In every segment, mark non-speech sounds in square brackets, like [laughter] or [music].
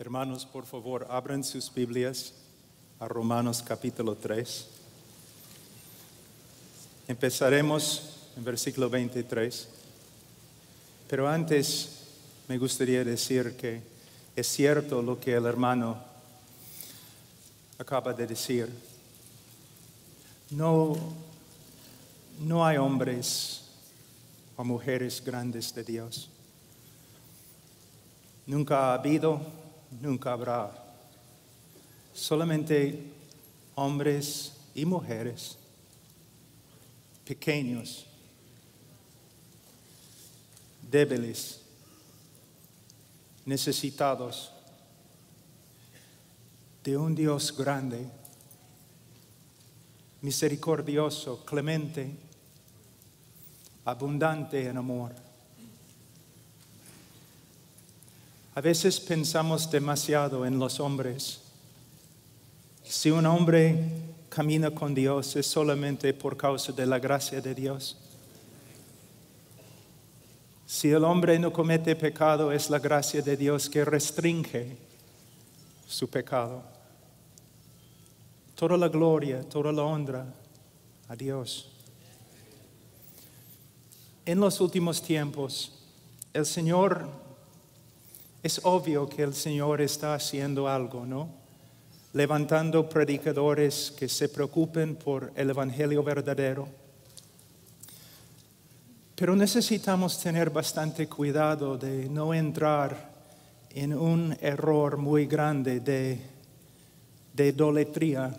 Hermanos, por favor, abran sus Biblias a Romanos capítulo 3. Empezaremos en versículo 23. Pero antes me gustaría decir que es cierto lo que el hermano acaba de decir. No, no hay hombres o mujeres grandes de Dios. Nunca ha habido nunca habrá. Solamente hombres y mujeres pequeños, débiles, necesitados de un Dios grande, misericordioso, clemente, abundante en amor A veces pensamos demasiado en los hombres. Si un hombre camina con Dios es solamente por causa de la gracia de Dios. Si el hombre no comete pecado es la gracia de Dios que restringe su pecado. Toda la gloria, toda la honra a Dios. En los últimos tiempos, el Señor es obvio que el Señor está haciendo algo, ¿no? Levantando predicadores que se preocupen por el Evangelio verdadero. Pero necesitamos tener bastante cuidado de no entrar en un error muy grande de, idolatría.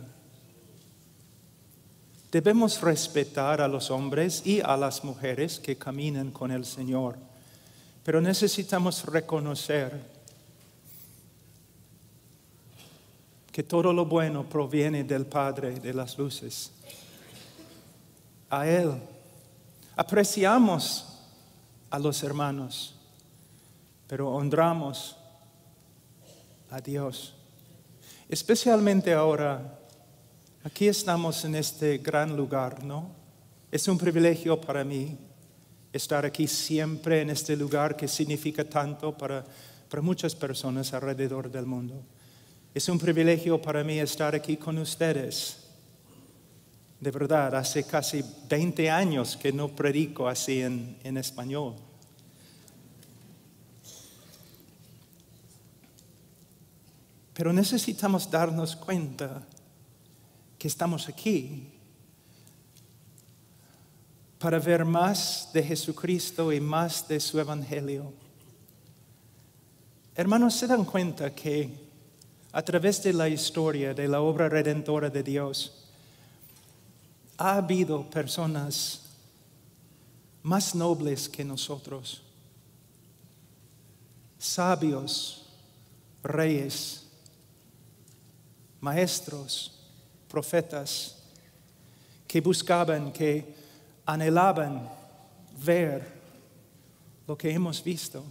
Debemos respetar a los hombres y a las mujeres que caminan con el Señor pero necesitamos reconocer que todo lo bueno proviene del Padre de las Luces. A Él. Apreciamos a los hermanos, pero honramos a Dios. Especialmente ahora, aquí estamos en este gran lugar, ¿no? Es un privilegio para mí estar aquí siempre en este lugar que significa tanto para, muchas personas alrededor del mundo. Es un privilegio para mí estar aquí con ustedes. De verdad, hace casi 20 años que no predico así en español. Pero necesitamos darnos cuenta que estamos aquí para ver más de Jesucristo y más de su Evangelio. Hermanos, se dan cuenta que a través de la historia de la obra redentora de Dios, ha habido personas más nobles que nosotros, sabios, reyes, maestros, profetas, que buscaban que anhelaban ver lo que hemos visto.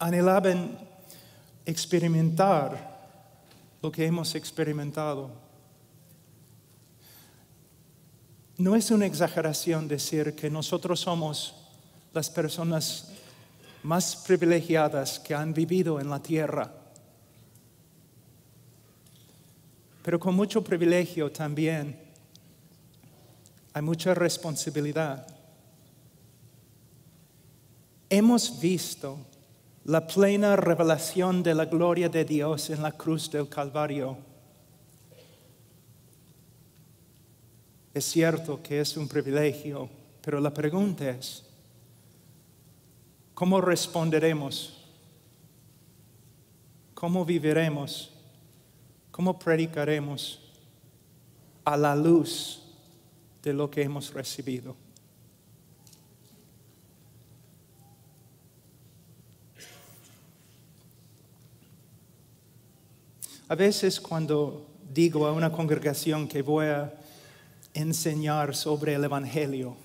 anhelaban experimentar lo que hemos experimentado. No es una exageración decir que nosotros somos las personas más privilegiadas que han vivido en la tierra pero con mucho privilegio también hay mucha responsabilidad. Hemos visto la plena revelación de la gloria de Dios en la cruz del Calvario. Es cierto que es un privilegio, pero la pregunta es, ¿cómo responderemos? ¿Cómo viviremos? ¿Cómo predicaremos a la luz de lo que hemos recibido? A veces cuando digo a una congregación que voy a enseñar sobre el Evangelio,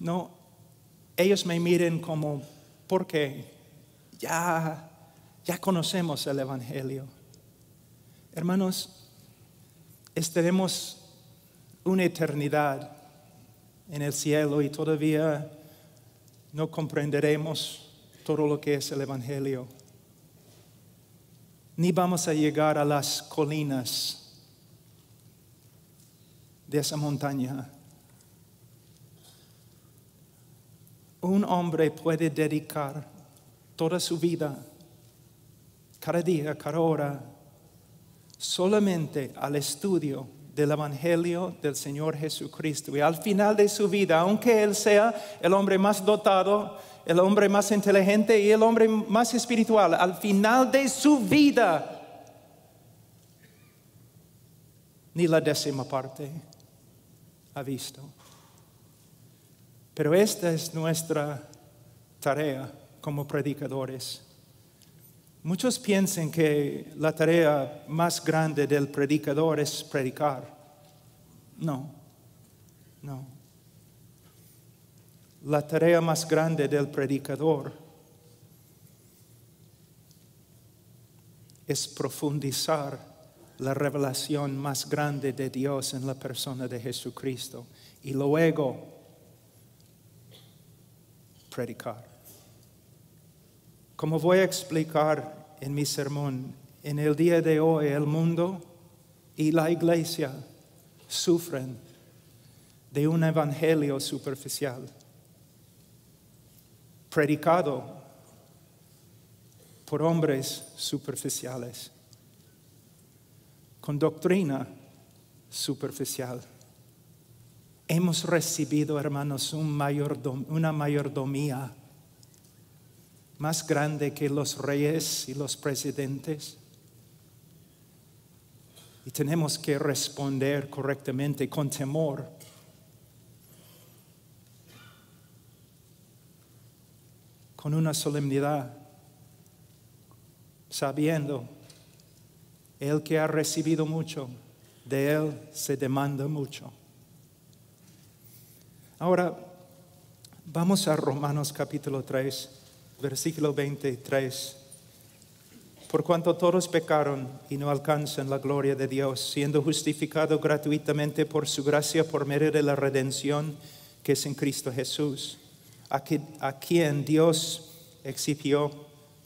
no, ellos me miren como, ¿por qué? Ya, ya conocemos el Evangelio. Hermanos, estaremos una eternidad en el cielo y todavía no comprenderemos todo lo que es el Evangelio. Ni vamos a llegar a las colinas de esa montaña. Un hombre puede dedicar toda su vida, cada día, cada hora, solamente al estudio del Evangelio del Señor Jesucristo. Y al final de su vida, aunque Él sea el hombre más dotado, el hombre más inteligente y el hombre más espiritual, al final de su vida, ni la décima parte ha visto. Pero esta es nuestra tarea como predicadores Muchos piensan que la tarea más grande del predicador es predicar. No, no. La tarea más grande del predicador es profundizar la revelación más grande de Dios en la persona de Jesucristo y luego predicar. Como voy a explicar en mi sermón, en el día de hoy el mundo y la iglesia sufren de un evangelio superficial, predicado por hombres superficiales, con doctrina superficial. Hemos recibido, hermanos, un una mayordomía más grande que los reyes y los presidentes. Y tenemos que responder correctamente con temor. Con una solemnidad, sabiendo, el que ha recibido mucho, de él se demanda mucho. Ahora, vamos a Romanos capítulo 3 versículo 23. Por cuanto todos pecaron y no alcanzan la gloria de Dios, siendo justificado gratuitamente por su gracia por medio de la redención que es en Cristo Jesús, a, quien Dios exhibió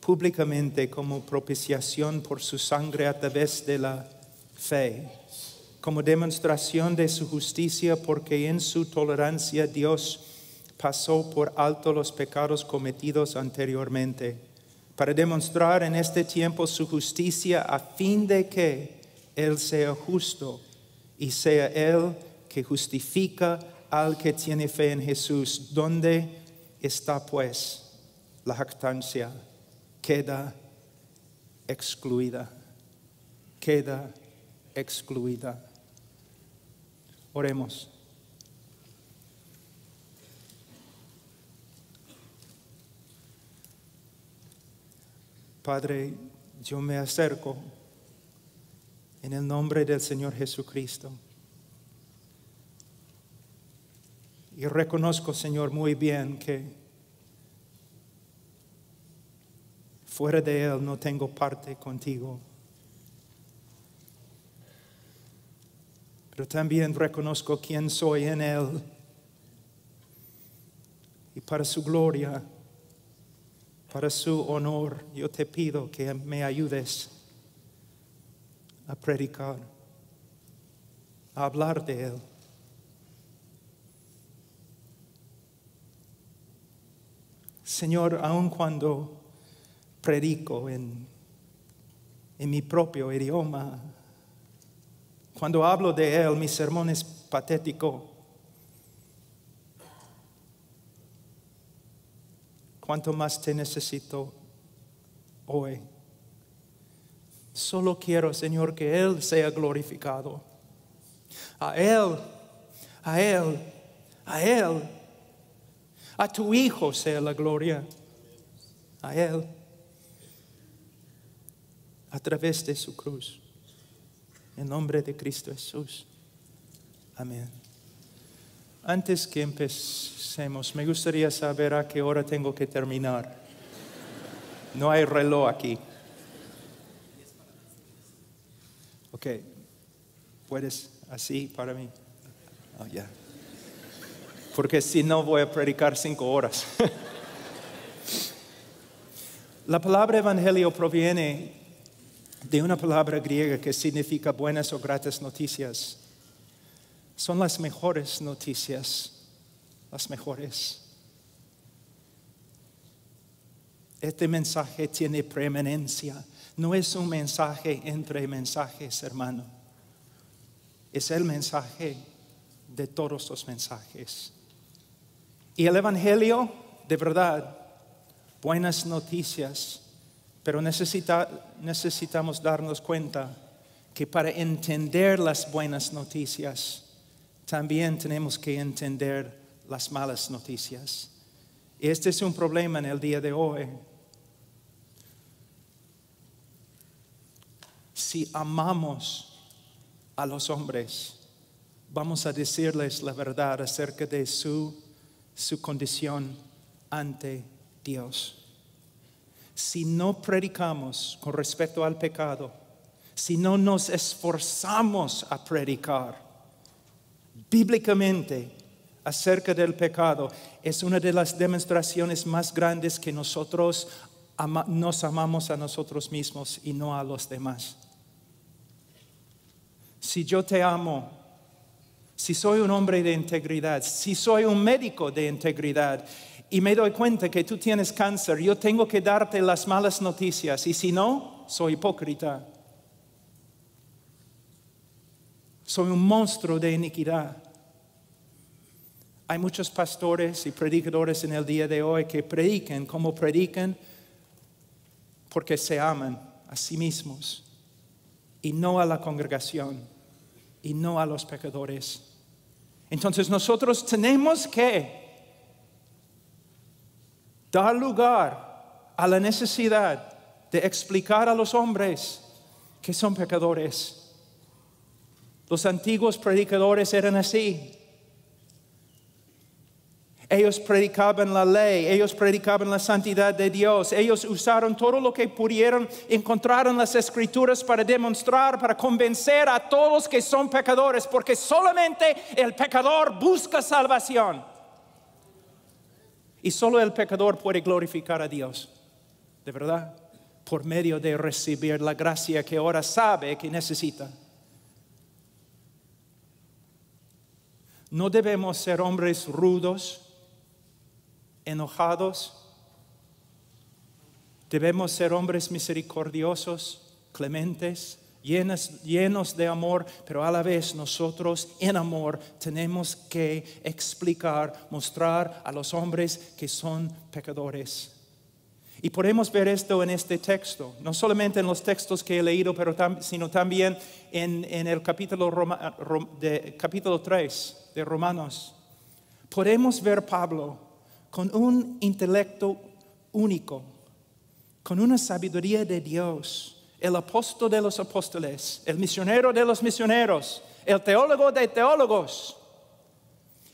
públicamente como propiciación por su sangre a través de la fe, como demostración de su justicia, porque en su tolerancia Dios pasó por alto los pecados cometidos anteriormente, para demostrar en este tiempo su justicia a fin de que Él sea justo y sea Él que justifica al que tiene fe en Jesús. ¿Dónde está pues la jactancia? Queda excluida, queda excluida. Oremos. Padre, yo me acerco en el nombre del Señor Jesucristo. Y reconozco, Señor, muy bien que fuera de Él no tengo parte contigo. Pero también reconozco quién soy en Él. Y para su gloria, para su honor, yo te pido que me ayudes a predicar, a hablar de Él. Señor, aun cuando predico en, en mi propio idioma, cuando hablo de Él, mi sermón es patético. Cuanto más te necesito hoy. Solo quiero, Señor, que Él sea glorificado. A Él, a Él, a Él. A tu Hijo sea la gloria. A Él. A través de su cruz. En nombre de Cristo Jesús. Amén. Antes que empecemos, me gustaría saber a qué hora tengo que terminar. No hay reloj aquí. Ok, puedes así para mí. Oh, Porque si no voy a predicar cinco horas. [laughs] La palabra evangelio proviene de una palabra griega que significa buenas o gratas noticias son las mejores noticias, las mejores. Este mensaje tiene preeminencia, no es un mensaje entre mensajes, hermano. Es el mensaje de todos los mensajes. Y el Evangelio, de verdad, buenas noticias, pero necesitamos darnos cuenta que para entender las buenas noticias, también tenemos que entender las malas noticias. Este es un problema en el día de hoy. Si amamos a los hombres, vamos a decirles la verdad acerca de su, su condición ante Dios. Si no predicamos con respecto al pecado, si no nos esforzamos a predicar, bíblicamente acerca del pecado es una de las demostraciones más grandes que nosotros nos amamos a nosotros mismos y no a los demás. Si yo te amo, si soy un hombre de integridad, si soy un médico de integridad y me doy cuenta que tú tienes cáncer, yo tengo que darte las malas noticias y si no, soy hipócrita. Soy un monstruo de iniquidad. Hay muchos pastores y predicadores en el día de hoy que predican como predican porque se aman a sí mismos y no a la congregación y no a los pecadores. Entonces nosotros tenemos que dar lugar a la necesidad de explicar a los hombres que son pecadores los antiguos predicadores eran así. Ellos predicaban la ley, ellos predicaban la santidad de Dios, ellos usaron todo lo que pudieron, encontraron las escrituras para demostrar, para convencer a todos que son pecadores, porque solamente el pecador busca salvación. Y solo el pecador puede glorificar a Dios, de verdad, por medio de recibir la gracia que ahora sabe que necesita. No debemos ser hombres rudos, enojados. Debemos ser hombres misericordiosos, clementes, llenos, de amor, pero a la vez nosotros en amor tenemos que explicar, mostrar a los hombres que son pecadores. Y podemos ver esto en este texto, no solamente en los textos que he leído, pero sino también en, el capítulo, capítulo 3 de Romanos, podemos ver Pablo con un intelecto único, con una sabiduría de Dios, el apóstol de los apóstoles, el misionero de los misioneros, el teólogo de teólogos.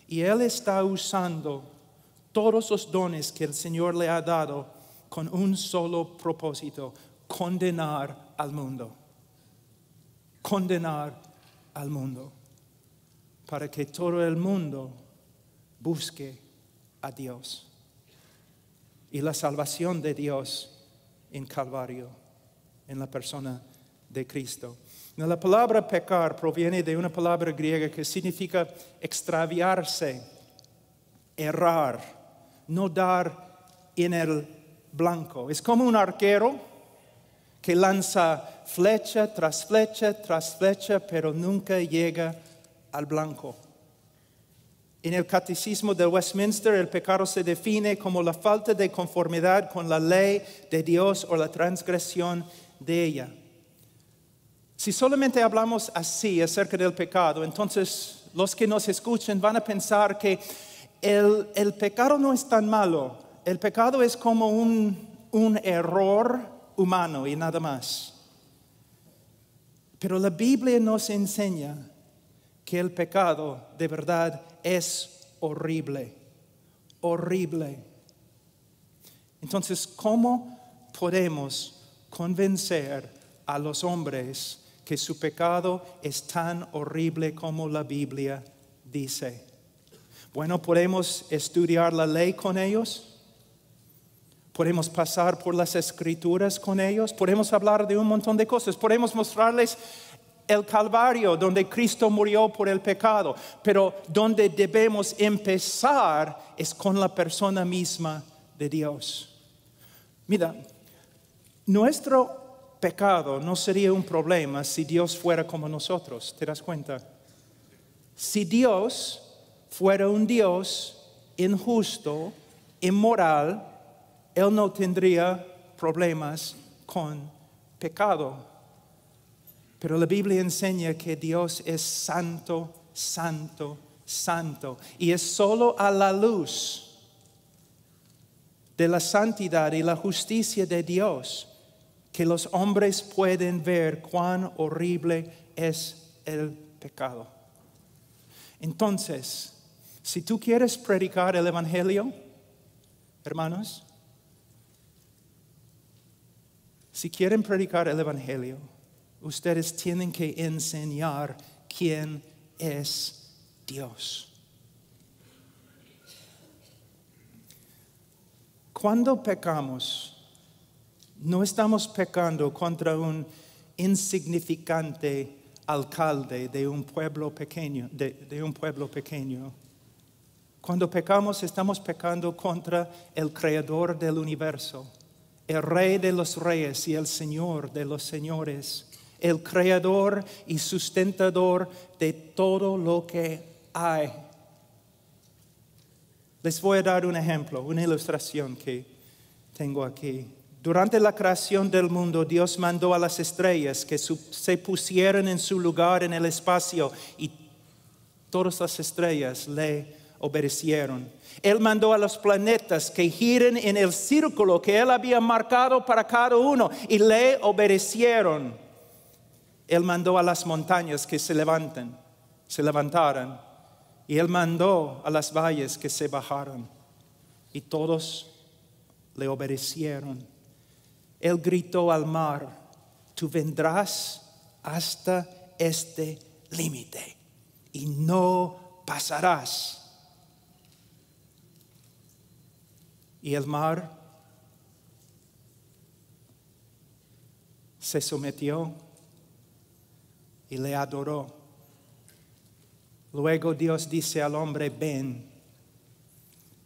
Y él está usando todos los dones que el Señor le ha dado con un solo propósito, condenar al mundo. Condenar al mundo para que todo el mundo busque a Dios y la salvación de Dios en Calvario, en la persona de Cristo. La palabra pecar proviene de una palabra griega que significa extraviarse, errar, no dar en el blanco. Es como un arquero que lanza flecha tras flecha tras flecha, pero nunca llega al blanco. En el Catecismo de Westminster el pecado se define como la falta de conformidad con la ley de Dios o la transgresión de ella. Si solamente hablamos así acerca del pecado, entonces los que nos escuchen van a pensar que el, pecado no es tan malo, el pecado es como un, un error humano y nada más. Pero la Biblia nos enseña que el pecado de verdad es horrible, horrible. Entonces, ¿cómo podemos convencer a los hombres que su pecado es tan horrible como la Biblia dice? Bueno, podemos estudiar la ley con ellos. Podemos pasar por las escrituras con ellos, podemos hablar de un montón de cosas, podemos mostrarles el Calvario, donde Cristo murió por el pecado, pero donde debemos empezar es con la persona misma de Dios. Mira, nuestro pecado no sería un problema si Dios fuera como nosotros, ¿te das cuenta? Si Dios fuera un Dios injusto, inmoral, Él no tendría problemas con pecado. Pero la Biblia enseña que Dios es santo, santo, santo. Y es solo a la luz de la santidad y la justicia de Dios que los hombres pueden ver cuán horrible es el pecado. Entonces, si tú quieres predicar el Evangelio, hermanos, si quieren predicar el Evangelio, ustedes tienen que enseñar quién es Dios. Cuando pecamos, no estamos pecando contra un insignificante alcalde de un pueblo pequeño, de, un pueblo pequeño. Cuando pecamos estamos pecando contra el creador del universo, el rey de los reyes y el señor de los señores el creador y sustentador de todo lo que hay. Les voy a dar un ejemplo, una ilustración que tengo aquí. Durante la creación del mundo, Dios mandó a las estrellas que se pusieran en su lugar en el espacio y todas las estrellas le obedecieron. Él mandó a los planetas que giren en el círculo que él había marcado para cada uno y le obedecieron. Él mandó a las montañas que se levanten, se levantaran, y él mandó a las valles que se bajaran, y todos le obedecieron. Él gritó al mar, tú vendrás hasta este límite, y no pasarás. Y el mar se sometió y le adoró. Luego Dios dice al hombre, ven.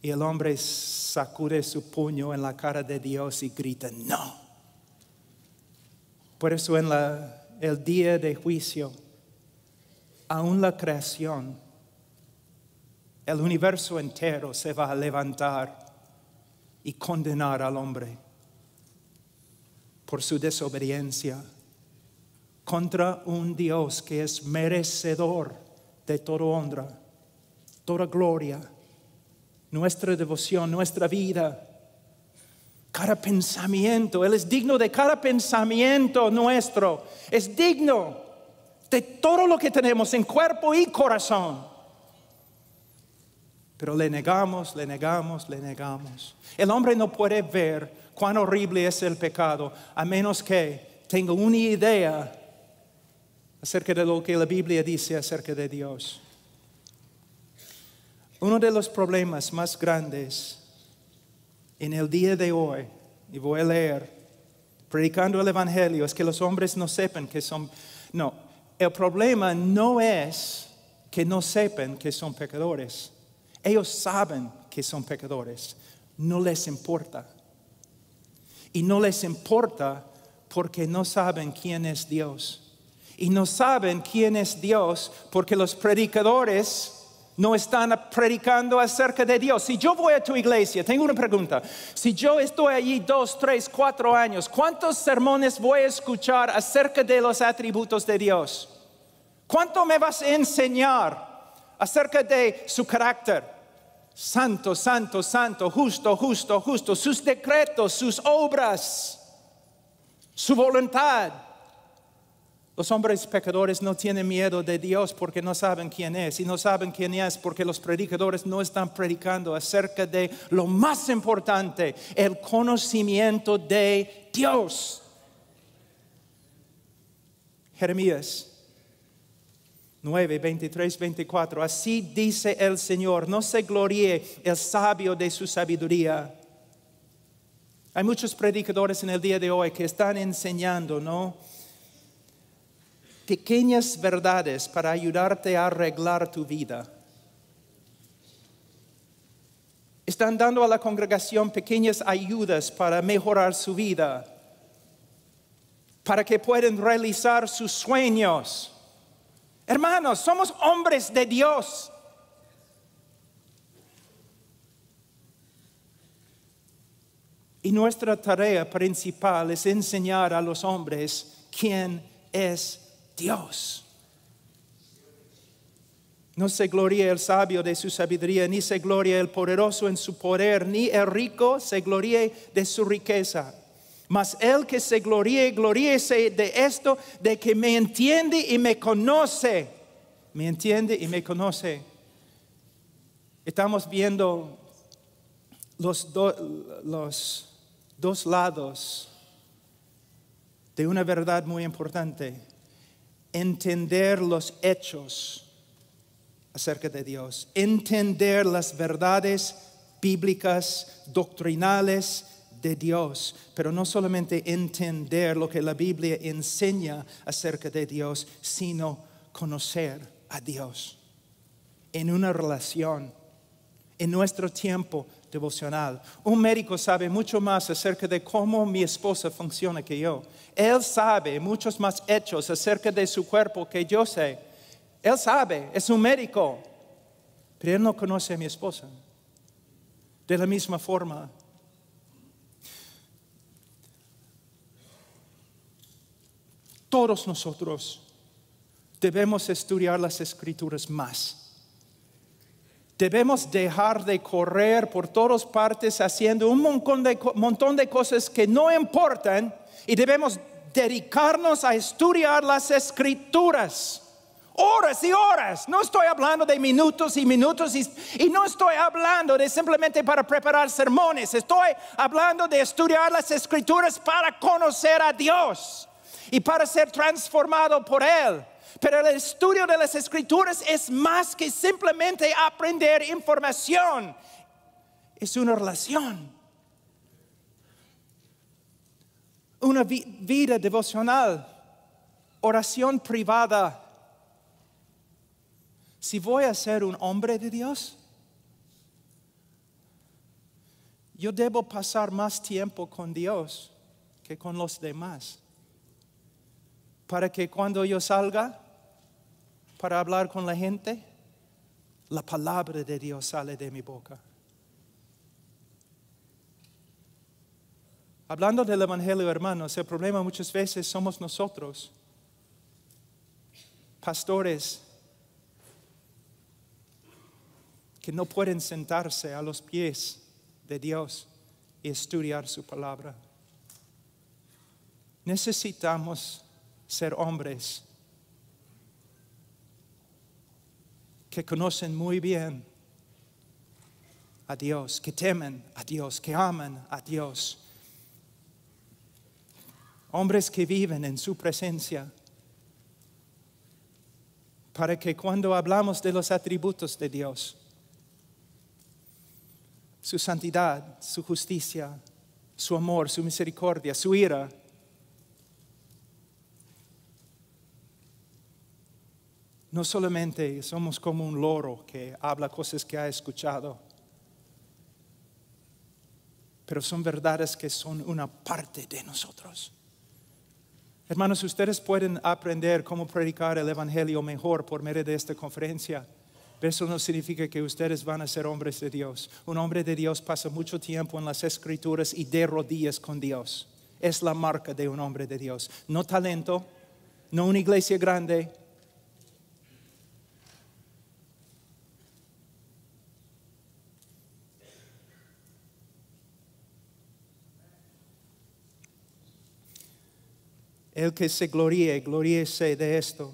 Y el hombre sacude su puño en la cara de Dios y grita, no. Por eso en la, el día de juicio, aún la creación, el universo entero se va a levantar y condenar al hombre por su desobediencia contra un Dios que es merecedor de toda honra, toda gloria, nuestra devoción, nuestra vida, cada pensamiento. Él es digno de cada pensamiento nuestro. Es digno de todo lo que tenemos en cuerpo y corazón. Pero le negamos, le negamos, le negamos. El hombre no puede ver cuán horrible es el pecado a menos que tenga una idea acerca de lo que la Biblia dice acerca de Dios. Uno de los problemas más grandes en el día de hoy, y voy a leer, predicando el Evangelio, es que los hombres no sepan que son... No, el problema no es que no sepan que son pecadores. Ellos saben que son pecadores. No les importa. Y no les importa porque no saben quién es Dios y no saben quién es Dios porque los predicadores no están predicando acerca de Dios. Si yo voy a tu iglesia, tengo una pregunta. Si yo estoy allí dos, tres, cuatro años, ¿cuántos sermones voy a escuchar acerca de los atributos de Dios? ¿Cuánto me vas a enseñar acerca de su carácter? Santo, santo, santo, justo, justo, justo, sus decretos, sus obras, su voluntad. Los hombres pecadores no tienen miedo de Dios porque no saben quién es y no saben quién es porque los predicadores no están predicando acerca de lo más importante, el conocimiento de Dios. Jeremías 9, 23, 24. Así dice el Señor, no se gloríe el sabio de su sabiduría. Hay muchos predicadores en el día de hoy que están enseñando, ¿no? pequeñas verdades para ayudarte a arreglar tu vida. Están dando a la congregación pequeñas ayudas para mejorar su vida, para que puedan realizar sus sueños. Hermanos, somos hombres de Dios. Y nuestra tarea principal es enseñar a los hombres quién es Dios. No se gloria el sabio de su sabiduría, ni se glorie el poderoso en su poder, ni el rico se glorie de su riqueza. Mas el que se gloríe, gloríese de esto, de que me entiende y me conoce. Me entiende y me conoce. Estamos viendo los dos lados de una verdad muy importante entender los hechos acerca de Dios, entender las verdades bíblicas, doctrinales de Dios, pero no solamente entender lo que la Biblia enseña acerca de Dios, sino conocer a Dios en una relación, en nuestro tiempo, devocional. Un médico sabe mucho más acerca de cómo mi esposa funciona que yo. Él sabe muchos más hechos acerca de su cuerpo que yo sé. Él sabe, es un médico, pero él no conoce a mi esposa. De la misma forma, todos nosotros debemos estudiar las escrituras más Debemos dejar de correr por todas partes haciendo un montón de, cosas que no importan y debemos dedicarnos a estudiar las escrituras. Horas y horas. No estoy hablando de minutos y minutos y, y, no estoy hablando de simplemente para preparar sermones. Estoy hablando de estudiar las escrituras para conocer a Dios y para ser transformado por Él. Pero el estudio de las escrituras es más que simplemente aprender información. Es una relación. Una vida devocional, oración privada. Si voy a ser un hombre de Dios, yo debo pasar más tiempo con Dios que con los demás. Para que cuando yo salga, para hablar con la gente, la palabra de Dios sale de mi boca. Hablando del Evangelio, hermanos, el problema muchas veces somos nosotros, pastores, que no pueden sentarse a los pies de Dios y estudiar su palabra. Necesitamos ser hombres que conocen muy bien a Dios, que temen a Dios, que aman a Dios. Hombres que viven en su presencia, para que cuando hablamos de los atributos de Dios, su santidad, su justicia, su amor, su misericordia, su ira, No solamente somos como un loro que habla cosas que ha escuchado, pero son verdades que son una parte de nosotros. Hermanos, ustedes pueden aprender cómo predicar el Evangelio mejor por medio de esta conferencia. Eso no significa que ustedes van a ser hombres de Dios. Un hombre de Dios pasa mucho tiempo en las escrituras y de rodillas con Dios. Es la marca de un hombre de Dios. No talento, no una iglesia grande, El que se gloríe, gloríese de esto,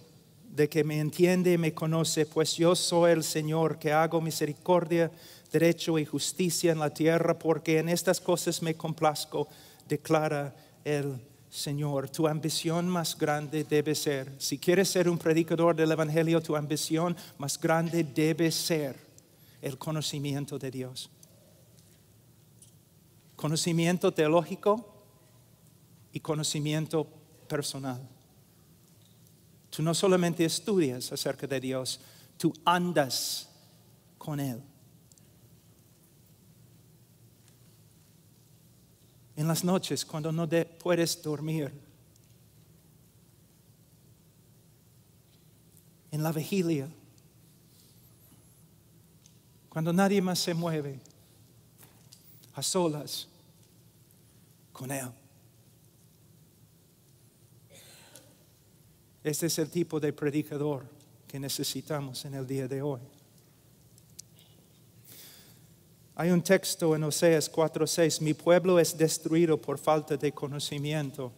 de que me entiende y me conoce, pues yo soy el Señor que hago misericordia, derecho y justicia en la tierra, porque en estas cosas me complazco, declara el Señor. Tu ambición más grande debe ser, si quieres ser un predicador del Evangelio, tu ambición más grande debe ser el conocimiento de Dios. Conocimiento teológico y conocimiento personal. Tú no solamente estudias acerca de Dios, tú andas con Él. En las noches, cuando no puedes dormir, en la vigilia, cuando nadie más se mueve, a solas con Él. Este es el tipo de predicador que necesitamos en el día de hoy. Hay un texto en Oseas 4:6, mi pueblo es destruido por falta de conocimiento.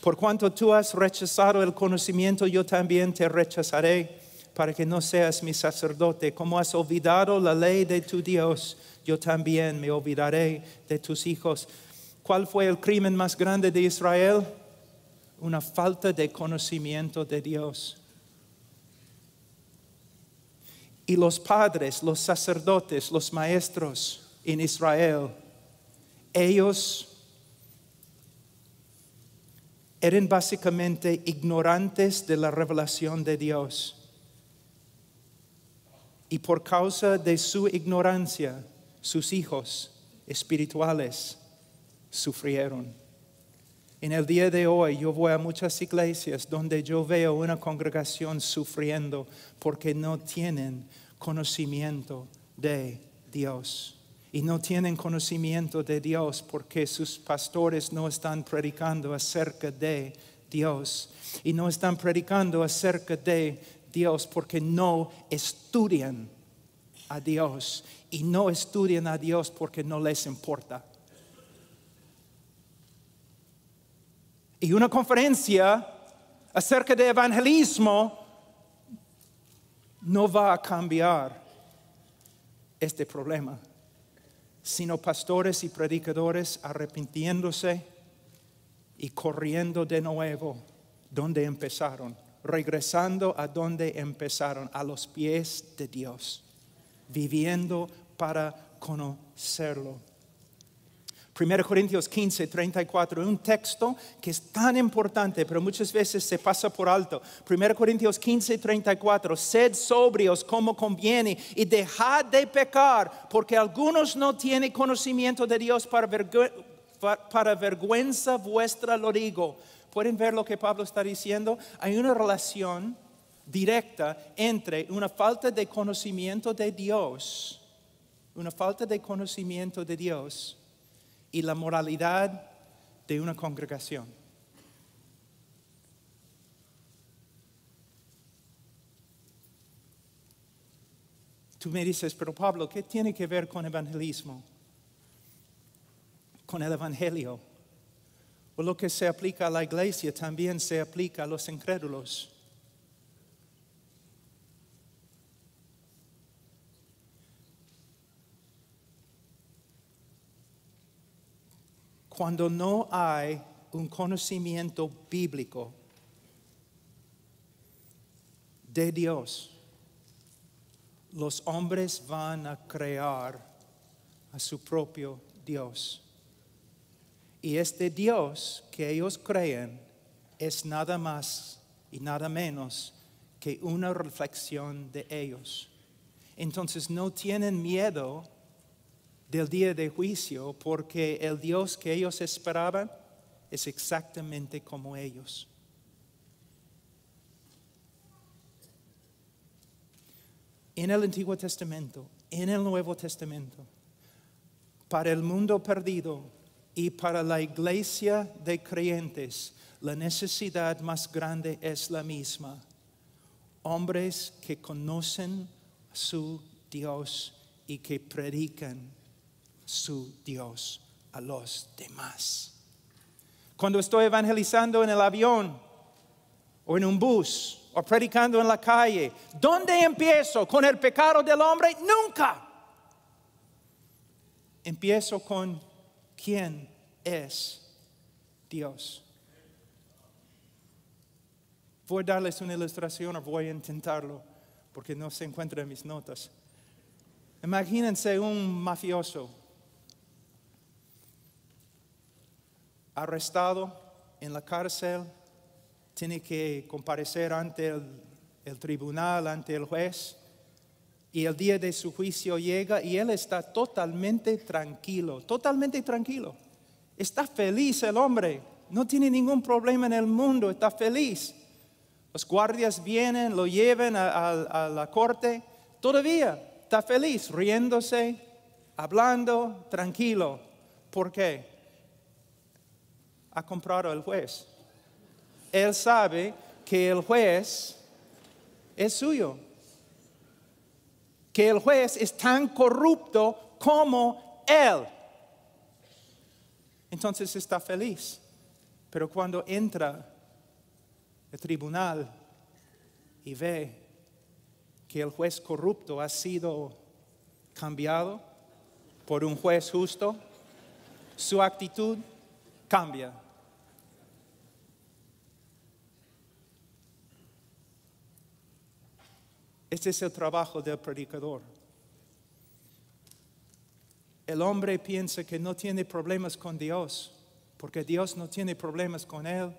Por cuanto tú has rechazado el conocimiento, yo también te rechazaré para que no seas mi sacerdote. Como has olvidado la ley de tu Dios, yo también me olvidaré de tus hijos. ¿Cuál fue el crimen más grande de Israel? una falta de conocimiento de Dios. Y los padres, los sacerdotes, los maestros en Israel, ellos eran básicamente ignorantes de la revelación de Dios. Y por causa de su ignorancia, sus hijos espirituales sufrieron. En el día de hoy yo voy a muchas iglesias donde yo veo una congregación sufriendo porque no tienen conocimiento de Dios. Y no tienen conocimiento de Dios porque sus pastores no están predicando acerca de Dios. Y no están predicando acerca de Dios porque no estudian a Dios. Y no estudian a Dios porque no les importa. y una conferencia acerca de evangelismo no va a cambiar este problema, sino pastores y predicadores arrepintiéndose y corriendo de nuevo donde empezaron, regresando a donde empezaron, a los pies de Dios, viviendo para conocerlo. 1 Corintios 15, 34, un texto que es tan importante, pero muchas veces se pasa por alto. 1 Corintios 15, 34, sed sobrios como conviene y dejad de pecar, porque algunos no tienen conocimiento de Dios para, vergüenza vuestra, lo digo. ¿Pueden ver lo que Pablo está diciendo? Hay una relación directa entre una falta de conocimiento de Dios, una falta de conocimiento de Dios y la moralidad de una congregación. Tú me dices, pero Pablo, ¿qué tiene que ver con evangelismo? Con el evangelio. O lo que se aplica a la iglesia también se aplica a los incrédulos. cuando no hay un conocimiento bíblico de Dios, los hombres van a crear a su propio Dios. Y este Dios que ellos creen es nada más y nada menos que una reflexión de ellos. Entonces no tienen miedo del día de juicio, porque el Dios que ellos esperaban es exactamente como ellos. En el Antiguo Testamento, en el Nuevo Testamento, para el mundo perdido y para la iglesia de creyentes, la necesidad más grande es la misma. Hombres que conocen a su Dios y que predican su Dios a los demás. Cuando estoy evangelizando en el avión o en un bus o predicando en la calle, ¿dónde empiezo? ¿Con el pecado del hombre? Nunca. Empiezo con quién es Dios. Voy a darles una ilustración o voy a intentarlo porque no se encuentra en mis notas. Imagínense un mafioso arrestado en la cárcel, tiene que comparecer ante el, tribunal, ante el juez, y el día de su juicio llega y él está totalmente tranquilo, totalmente tranquilo. Está feliz el hombre, no tiene ningún problema en el mundo, está feliz. Los guardias vienen, lo llevan a, a, la corte, todavía está feliz, riéndose, hablando, tranquilo. ¿Por qué? ha comprado el juez. Él sabe que el juez es suyo. Que el juez es tan corrupto como él. Entonces está feliz. Pero cuando entra el tribunal y ve que el juez corrupto ha sido cambiado por un juez justo, su actitud cambia Este es el trabajo del predicador. El hombre piensa que no tiene problemas con Dios, porque Dios no tiene problemas con él,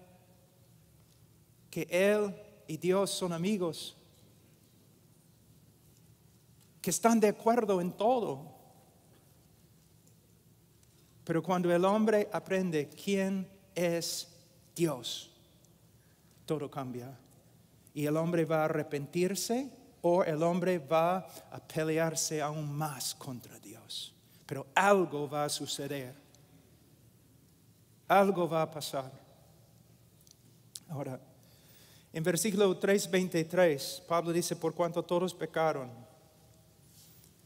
que él y Dios son amigos, que están de acuerdo en todo. Pero cuando el hombre aprende quién es Dios, todo cambia. Y el hombre va a arrepentirse o el hombre va a pelearse aún más contra Dios. Pero algo va a suceder. Algo va a pasar. Ahora, en versículo 3:23, Pablo dice, por cuanto todos pecaron,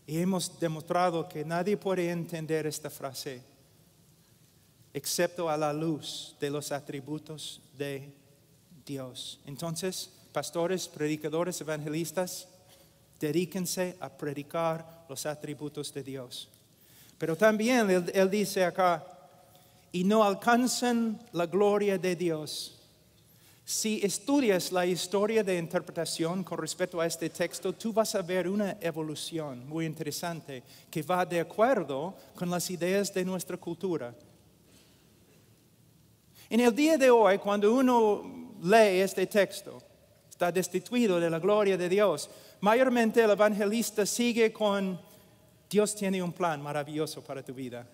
y hemos demostrado que nadie puede entender esta frase, excepto a la luz de los atributos de Dios. Entonces, pastores, predicadores, evangelistas, dedíquense a predicar los atributos de Dios. Pero también él, dice acá, y no alcanzan la gloria de Dios. Si estudias la historia de interpretación con respecto a este texto, tú vas a ver una evolución muy interesante que va de acuerdo con las ideas de nuestra cultura. En el día de hoy, cuando uno lee este texto, está destituido de la gloria de Dios. Mayormente el evangelista sigue con, Dios tiene un plan maravilloso para tu vida.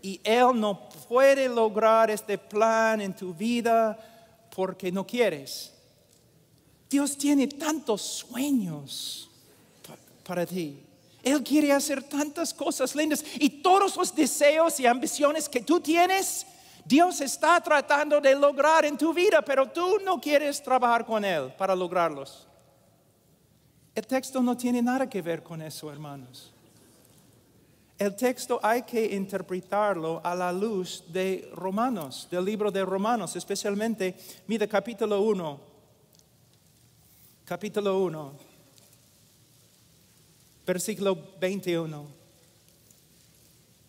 Y Él no puede lograr este plan en tu vida porque no quieres. Dios tiene tantos sueños para ti. Él quiere hacer tantas cosas lindas y todos los deseos y ambiciones que tú tienes Dios está tratando de lograr en tu vida, pero tú no quieres trabajar con Él para lograrlos. El texto no tiene nada que ver con eso, hermanos. El texto hay que interpretarlo a la luz de Romanos, del libro de Romanos, especialmente, mira, capítulo 1, capítulo 1, versículo 21.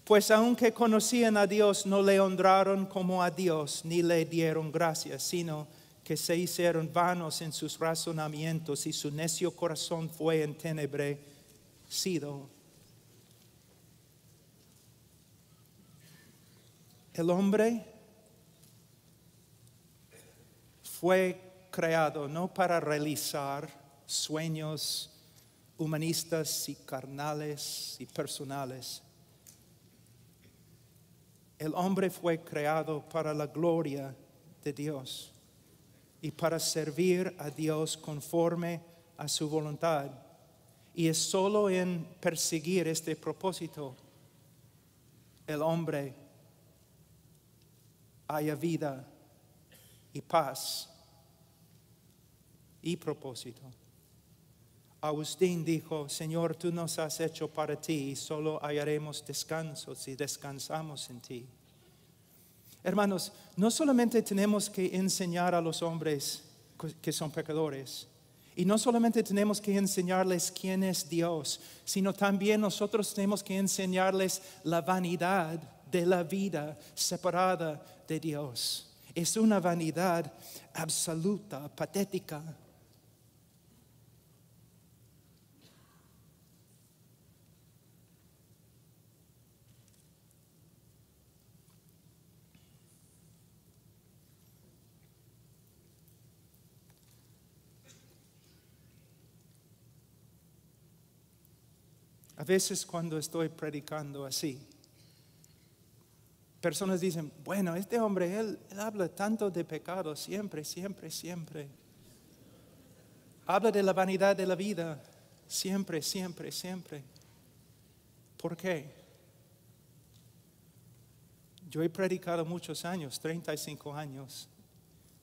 Pues aunque conocían a Dios, no le honraron como a Dios, ni le dieron gracias, sino que se hicieron vanos en sus razonamientos y su necio corazón fue en sido. El hombre fue creado no para realizar sueños humanistas y carnales y personales, el hombre fue creado para la gloria de Dios y para servir a Dios conforme a su voluntad. Y es solo en perseguir este propósito el hombre haya vida y paz y propósito. Agustín dijo, Señor, tú nos has hecho para ti y solo hallaremos descanso si descansamos en ti. Hermanos, no solamente tenemos que enseñar a los hombres que son pecadores, y no solamente tenemos que enseñarles quién es Dios, sino también nosotros tenemos que enseñarles la vanidad de la vida separada de Dios. Es una vanidad absoluta, patética, A veces cuando estoy predicando así, personas dicen, bueno, este hombre, él, habla tanto de pecado, siempre, siempre, siempre. Habla de la vanidad de la vida, siempre, siempre, siempre. ¿Por qué? Yo he predicado muchos años, 35 años.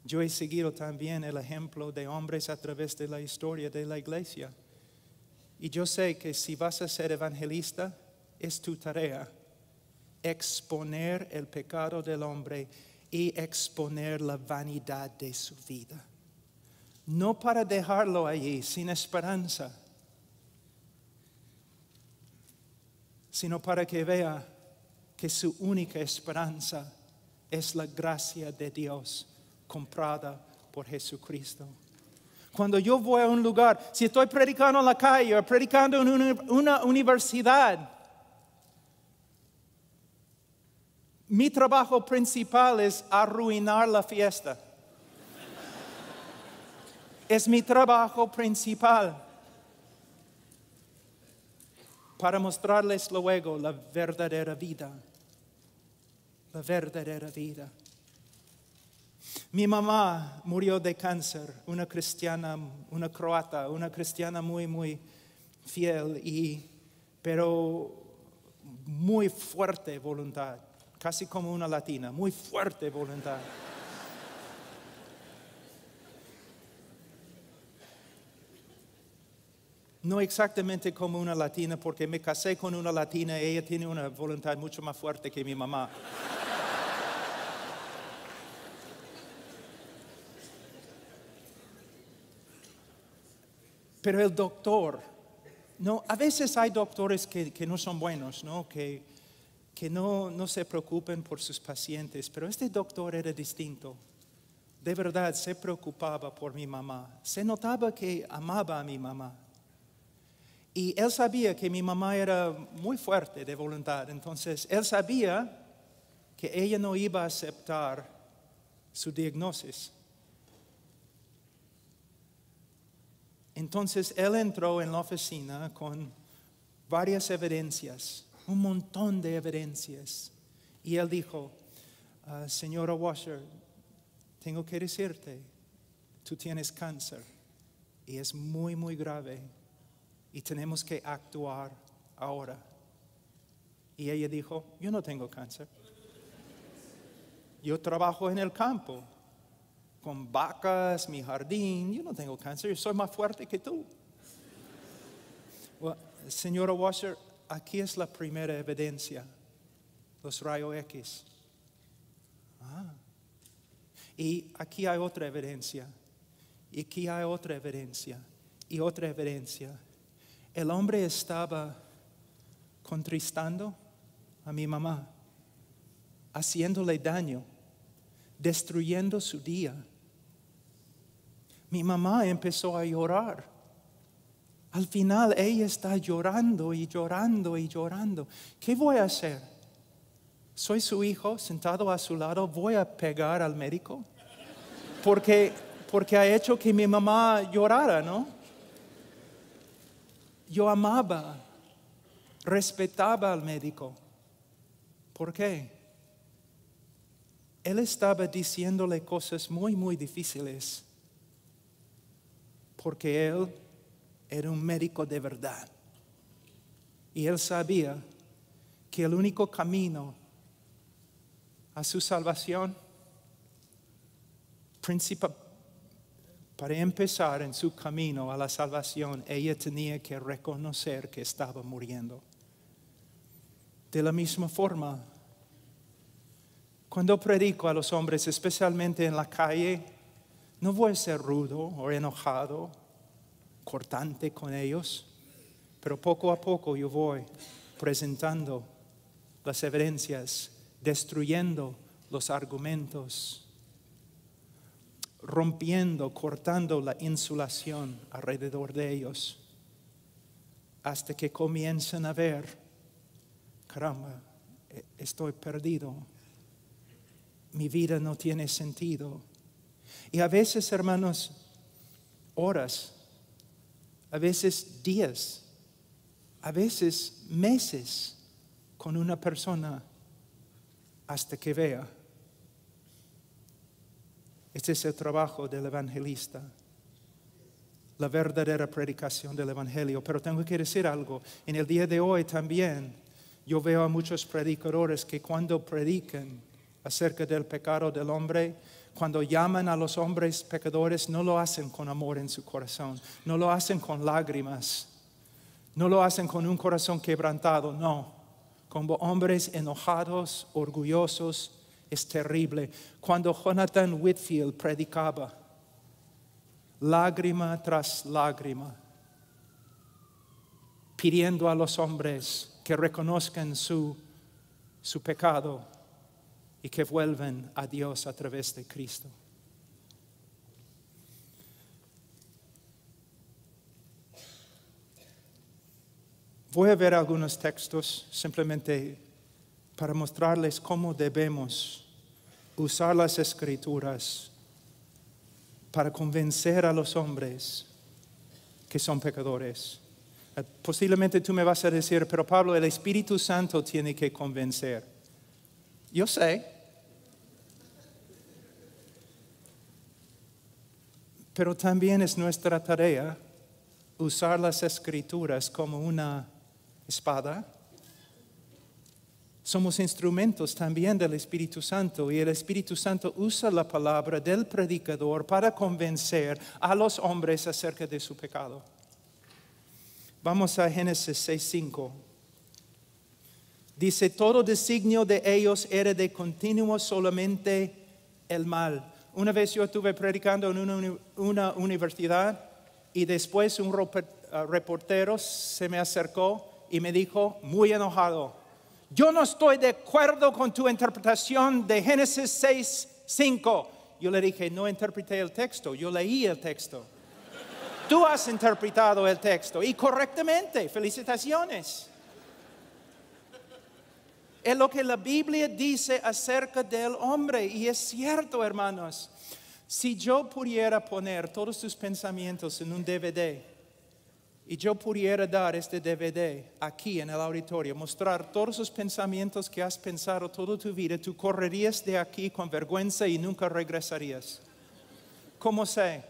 Yo he seguido también el ejemplo de hombres a través de la historia de la iglesia. Y yo sé que si vas a ser evangelista, es tu tarea exponer el pecado del hombre y exponer la vanidad de su vida. No para dejarlo allí sin esperanza, sino para que vea que su única esperanza es la gracia de Dios comprada por Jesucristo. Cuando yo voy a un lugar, si estoy predicando en la calle o predicando en una, universidad, mi trabajo principal es arruinar la fiesta. es mi trabajo principal para mostrarles luego la verdadera vida. La verdadera vida. Mi mamá murió de cáncer, una cristiana, una croata, una cristiana muy, muy fiel, y, pero muy fuerte voluntad, casi como una latina, muy fuerte voluntad. No exactamente como una latina, porque me casé con una latina, y ella tiene una voluntad mucho más fuerte que mi mamá. pero el doctor, no, a veces hay doctores que, que no son buenos, ¿no? que, que no, no se preocupen por sus pacientes, pero este doctor era distinto. De verdad se preocupaba por mi mamá, se notaba que amaba a mi mamá. Y él sabía que mi mamá era muy fuerte de voluntad, entonces él sabía que ella no iba a aceptar su diagnosis. Entonces él entró en la oficina con varias evidencias, un montón de evidencias. Y él dijo, ah, señora Washer, tengo que decirte, tú tienes cáncer y es muy, muy grave y tenemos que actuar ahora. Y ella dijo, yo no tengo cáncer. Yo trabajo en el campo con vacas, mi jardín, yo no tengo cáncer, soy más fuerte que tú. señora Washer, aquí es la primera evidencia, los rayos X. Ah. Y aquí hay otra evidencia, y aquí hay otra evidencia, y otra evidencia. El hombre estaba contristando a mi mamá, haciéndole daño, destruyendo su día mi mamá empezó a llorar. Al final ella está llorando y llorando y llorando. ¿Qué voy a hacer? Soy su hijo, sentado a su lado, voy a pegar al médico. Porque, porque ha hecho que mi mamá llorara, ¿no? Yo amaba, respetaba al médico. ¿Por qué? Él estaba diciéndole cosas muy, muy difíciles porque él era un médico de verdad. Y él sabía que el único camino a su salvación, principal, para empezar en su camino a la salvación, ella tenía que reconocer que estaba muriendo. De la misma forma, cuando predico a los hombres, especialmente en la calle, no voy a ser rudo o enojado, cortante con ellos, pero poco a poco yo voy presentando las evidencias, destruyendo los argumentos, rompiendo, cortando la insulación alrededor de ellos, hasta que comiencen a ver, caramba, e-, estoy perdido, mi vida no tiene sentido y a veces, hermanos, horas, a veces días, a veces meses con una persona hasta que vea. Este es el trabajo del evangelista, la verdadera predicación del evangelio. Pero tengo que decir algo, en el día de hoy también yo veo a muchos predicadores que cuando predican acerca del pecado del hombre, cuando llaman a los hombres pecadores, no lo hacen con amor en su corazón, no lo hacen con lágrimas, no lo hacen con un corazón quebrantado, no. Como hombres enojados, orgullosos, es terrible. Cuando Jonathan Whitfield predicaba, lágrima tras lágrima, pidiendo a los hombres que reconozcan su, su pecado y que vuelven a Dios a través de Cristo. Voy a ver algunos textos simplemente para mostrarles cómo debemos usar las escrituras para convencer a los hombres que son pecadores. Eh, posiblemente tú me vas a decir, pero Pablo, el Espíritu Santo tiene que convencer. Yo sé. Pero también es nuestra tarea usar las escrituras como una espada. Somos instrumentos también del Espíritu Santo y el Espíritu Santo usa la palabra del predicador para convencer a los hombres acerca de su pecado. Vamos a Génesis 6.5. Dice, todo designio de ellos era de continuo solamente el mal. Una vez yo estuve predicando en una, universidad y después un ah, reportero se me acercó y me dijo, muy enojado, yo no estoy de acuerdo con tu interpretación de Génesis 6, 5. Yo le dije, no interpreté el texto, yo leí el texto. Tú has interpretado el texto y correctamente, felicitaciones es lo que la Biblia dice acerca del hombre. Y es cierto, hermanos, si yo pudiera poner todos tus pensamientos en un DVD y yo pudiera dar este DVD aquí en el auditorio, mostrar todos los pensamientos que has pensado toda tu vida, tú correrías de aquí con vergüenza y nunca regresarías. ¿Cómo sé?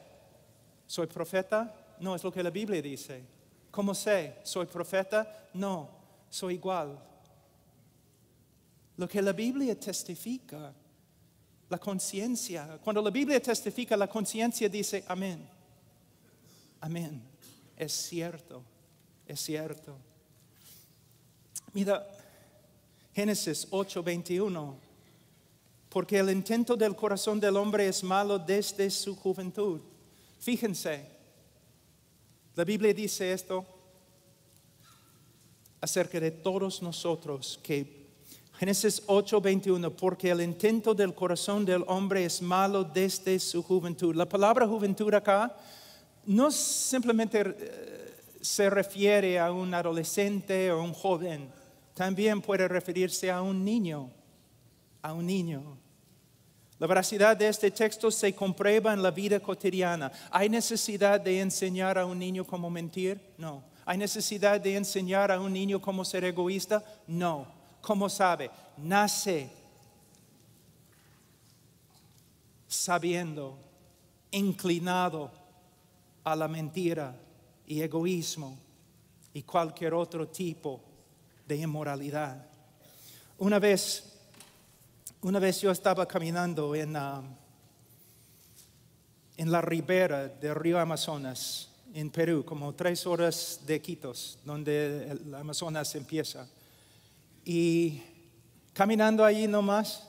¿Soy profeta? No, es lo que la Biblia dice. ¿Cómo sé? ¿Soy profeta? No, soy igual lo que la Biblia testifica, la conciencia. Cuando la Biblia testifica, la conciencia dice, amén. Amén. Es cierto, es cierto. Mira, Génesis 8:21, porque el intento del corazón del hombre es malo desde su juventud. Fíjense, la Biblia dice esto acerca de todos nosotros que Génesis 8:21, porque el intento del corazón del hombre es malo desde su juventud. La palabra juventud acá no simplemente eh, se refiere a un adolescente o un joven, también puede referirse a un niño, a un niño. La veracidad de este texto se comprueba en la vida cotidiana. ¿Hay necesidad de enseñar a un niño cómo mentir? No. ¿Hay necesidad de enseñar a un niño cómo ser egoísta? No. ¿Cómo sabe? Nace sabiendo, inclinado a la mentira y egoísmo y cualquier otro tipo de inmoralidad. Una vez, una vez yo estaba caminando en, um, la ribera del río Amazonas, en Perú, como tres horas de Quitos, donde el Amazonas empieza y caminando allí nomás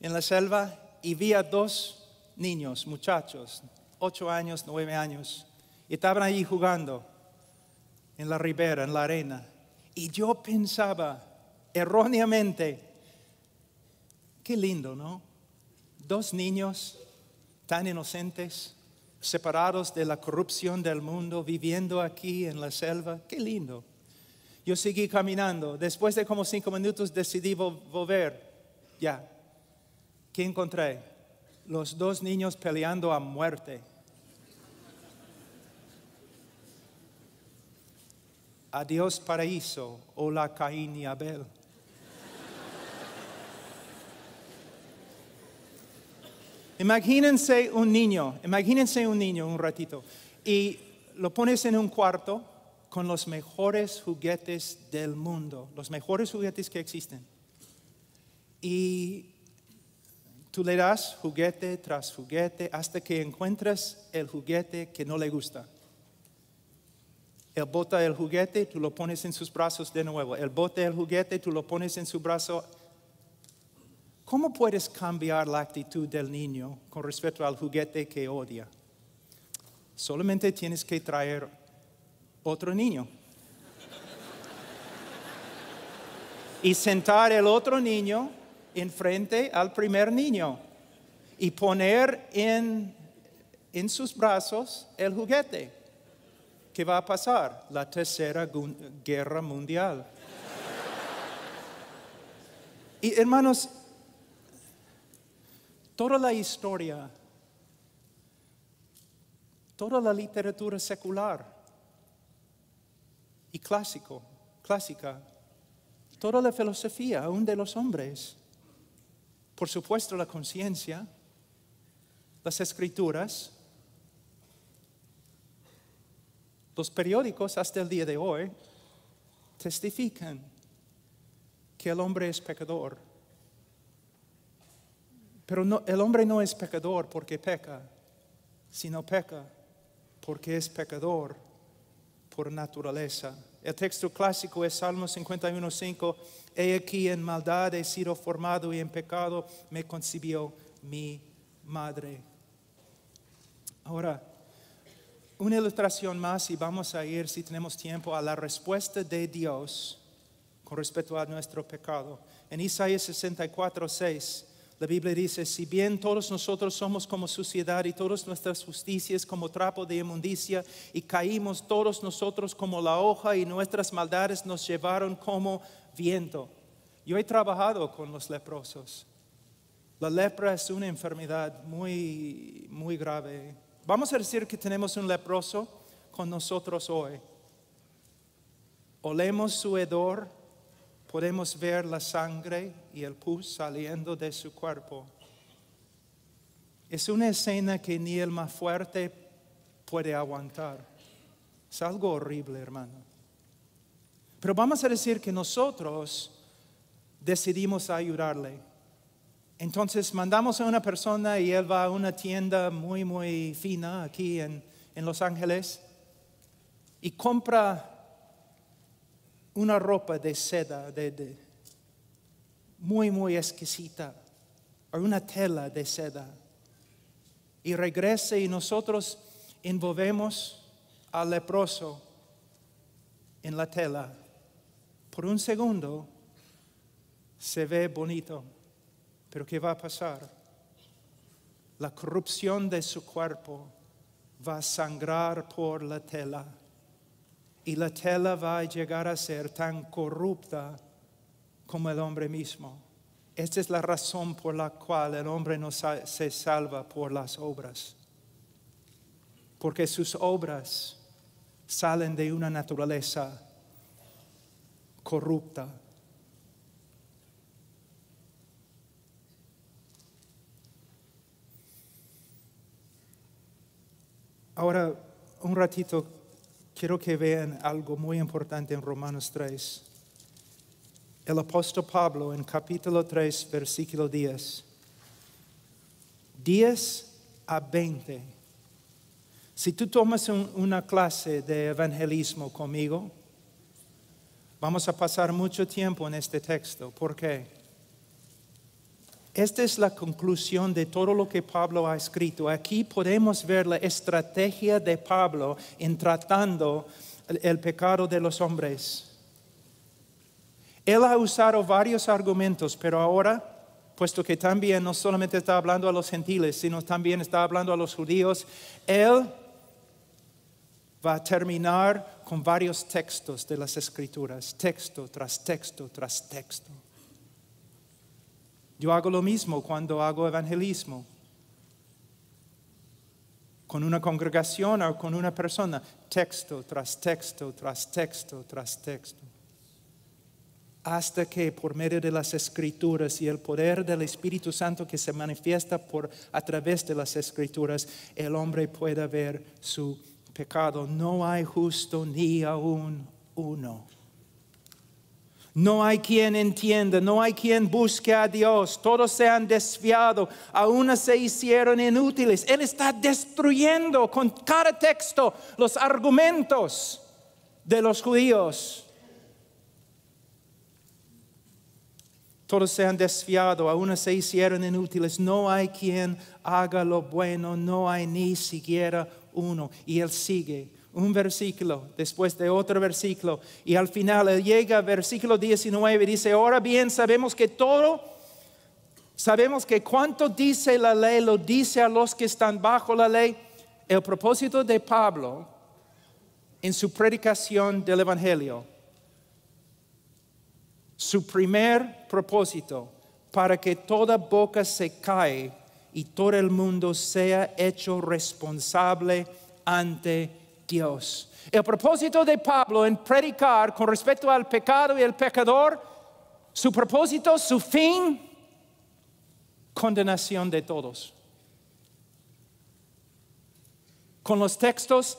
en la selva y vi a dos niños, muchachos, ocho años, nueve años, y estaban allí jugando en la ribera, en la arena. Y yo pensaba erróneamente, qué lindo, ¿no? Dos niños tan inocentes, separados de la corrupción del mundo, viviendo aquí en la selva, qué lindo. Yo seguí caminando. Después de como cinco minutos decidí volver. Ya. ¿Qué encontré? Los dos niños peleando a muerte. Adiós paraíso, hola Caín y Abel. imagínense un niño, imagínense un niño un ratito, y lo pones en un cuarto con los mejores juguetes del mundo, los mejores juguetes que existen. Y tú le das juguete tras juguete hasta que encuentras el juguete que no le gusta. Él bota el juguete, tú lo pones en sus brazos de nuevo. Él bota el juguete, tú lo pones en su brazo. ¿Cómo puedes cambiar la actitud del niño con respecto al juguete que odia? Solamente tienes que traer otro niño. Y sentar el otro niño enfrente al primer niño y poner en, en sus brazos el juguete. que va a pasar? La tercera guerra mundial. Y hermanos, toda la historia, toda la literatura secular y clásico, clásica, toda la filosofía, aún de los hombres. Por supuesto, la conciencia, las escrituras, los periódicos hasta el día de hoy testifican que el hombre es pecador. Pero no, el hombre no es pecador porque peca, sino peca porque es pecador por naturaleza. El texto clásico es Salmo 51.5, He aquí en maldad he sido formado y en pecado me concibió mi madre. Ahora, una ilustración más y vamos a ir, si tenemos tiempo, a la respuesta de Dios con respecto a nuestro pecado. En Isaías 64, 6, la Biblia dice, si bien todos nosotros somos como suciedad y todas nuestras justicias como trapo de inmundicia y caímos todos nosotros como la hoja y nuestras maldades nos llevaron como viento. Yo he trabajado con los leprosos. La lepra es una enfermedad muy, muy grave. Vamos a decir que tenemos un leproso con nosotros hoy. Olemos su hedor, Podemos ver la sangre y el pus saliendo de su cuerpo. Es una escena que ni el más fuerte puede aguantar. Es algo horrible, hermano. Pero vamos a decir que nosotros decidimos ayudarle. Entonces mandamos a una persona y él va a una tienda muy, muy fina aquí en, en Los Ángeles y compra una ropa de seda, de, muy, muy exquisita, o una tela de seda. Y regrese y nosotros envolvemos al leproso en la tela. Por un segundo se ve bonito, pero ¿qué va a pasar? La corrupción de su cuerpo va a sangrar por la tela y la tela va a llegar a ser tan corrupta como el hombre mismo. Esta es la razón por la cual el hombre no se salva por las obras, porque sus obras salen de una naturaleza corrupta. Ahora, un ratito quiero que vean algo muy importante en Romanos 3. El apóstol Pablo en capítulo 3, versículo 10. 10 a 20. Si tú tomas una clase de evangelismo conmigo, vamos a pasar mucho tiempo en este texto. ¿Por qué? Esta es la conclusión de todo lo que Pablo ha escrito. Aquí podemos ver la estrategia de Pablo en tratando el pecado de los hombres. Él ha usado varios argumentos, pero ahora, puesto que también no solamente está hablando a los gentiles, sino también está hablando a los judíos, él va a terminar con varios textos de las escrituras, texto tras texto tras texto. Yo hago lo mismo cuando hago evangelismo con una congregación o con una persona, texto tras texto, tras texto, tras texto. Hasta que por medio de las escrituras y el poder del Espíritu Santo que se manifiesta por, a través de las escrituras, el hombre pueda ver su pecado. No hay justo ni aún uno. No hay quien entienda, no hay quien busque a Dios. Todos se han desviado, aún se hicieron inútiles. Él está destruyendo con cada texto los argumentos de los judíos. Todos se han desviado, aún se hicieron inútiles. No hay quien haga lo bueno, no hay ni siquiera uno. Y él sigue un versículo después de otro versículo y al final llega versículo 19 dice, ahora bien sabemos que todo, sabemos que cuanto dice la ley lo dice a los que están bajo la ley. El propósito de Pablo en su predicación del Evangelio, su primer propósito, para que toda boca se cae y todo el mundo sea hecho responsable ante Dios Dios. El propósito de Pablo en predicar con respecto al pecado y el pecador, su propósito, su fin, condenación de todos. Con los textos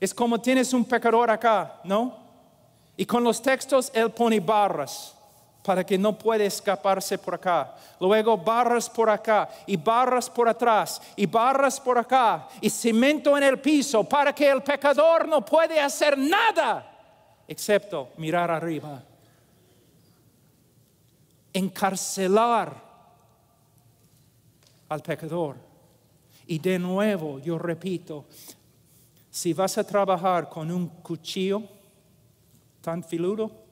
es como tienes un pecador acá, ¿no? Y con los textos él pone barras para que no puede escaparse por acá. Luego barras por acá y barras por atrás y barras por acá y cemento en el piso para que el pecador no puede hacer nada excepto mirar arriba. Encarcelar al pecador. Y de nuevo, yo repito, si vas a trabajar con un cuchillo tan filudo,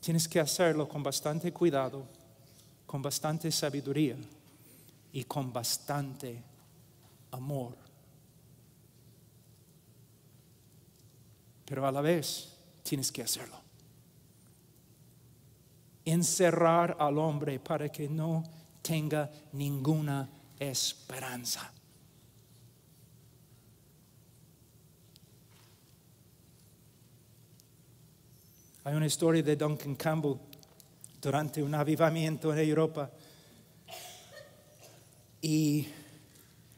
Tienes que hacerlo con bastante cuidado, con bastante sabiduría y con bastante amor. Pero a la vez tienes que hacerlo. Encerrar al hombre para que no tenga ninguna esperanza. Hay una historia de Duncan Campbell durante un avivamiento en Europa. Y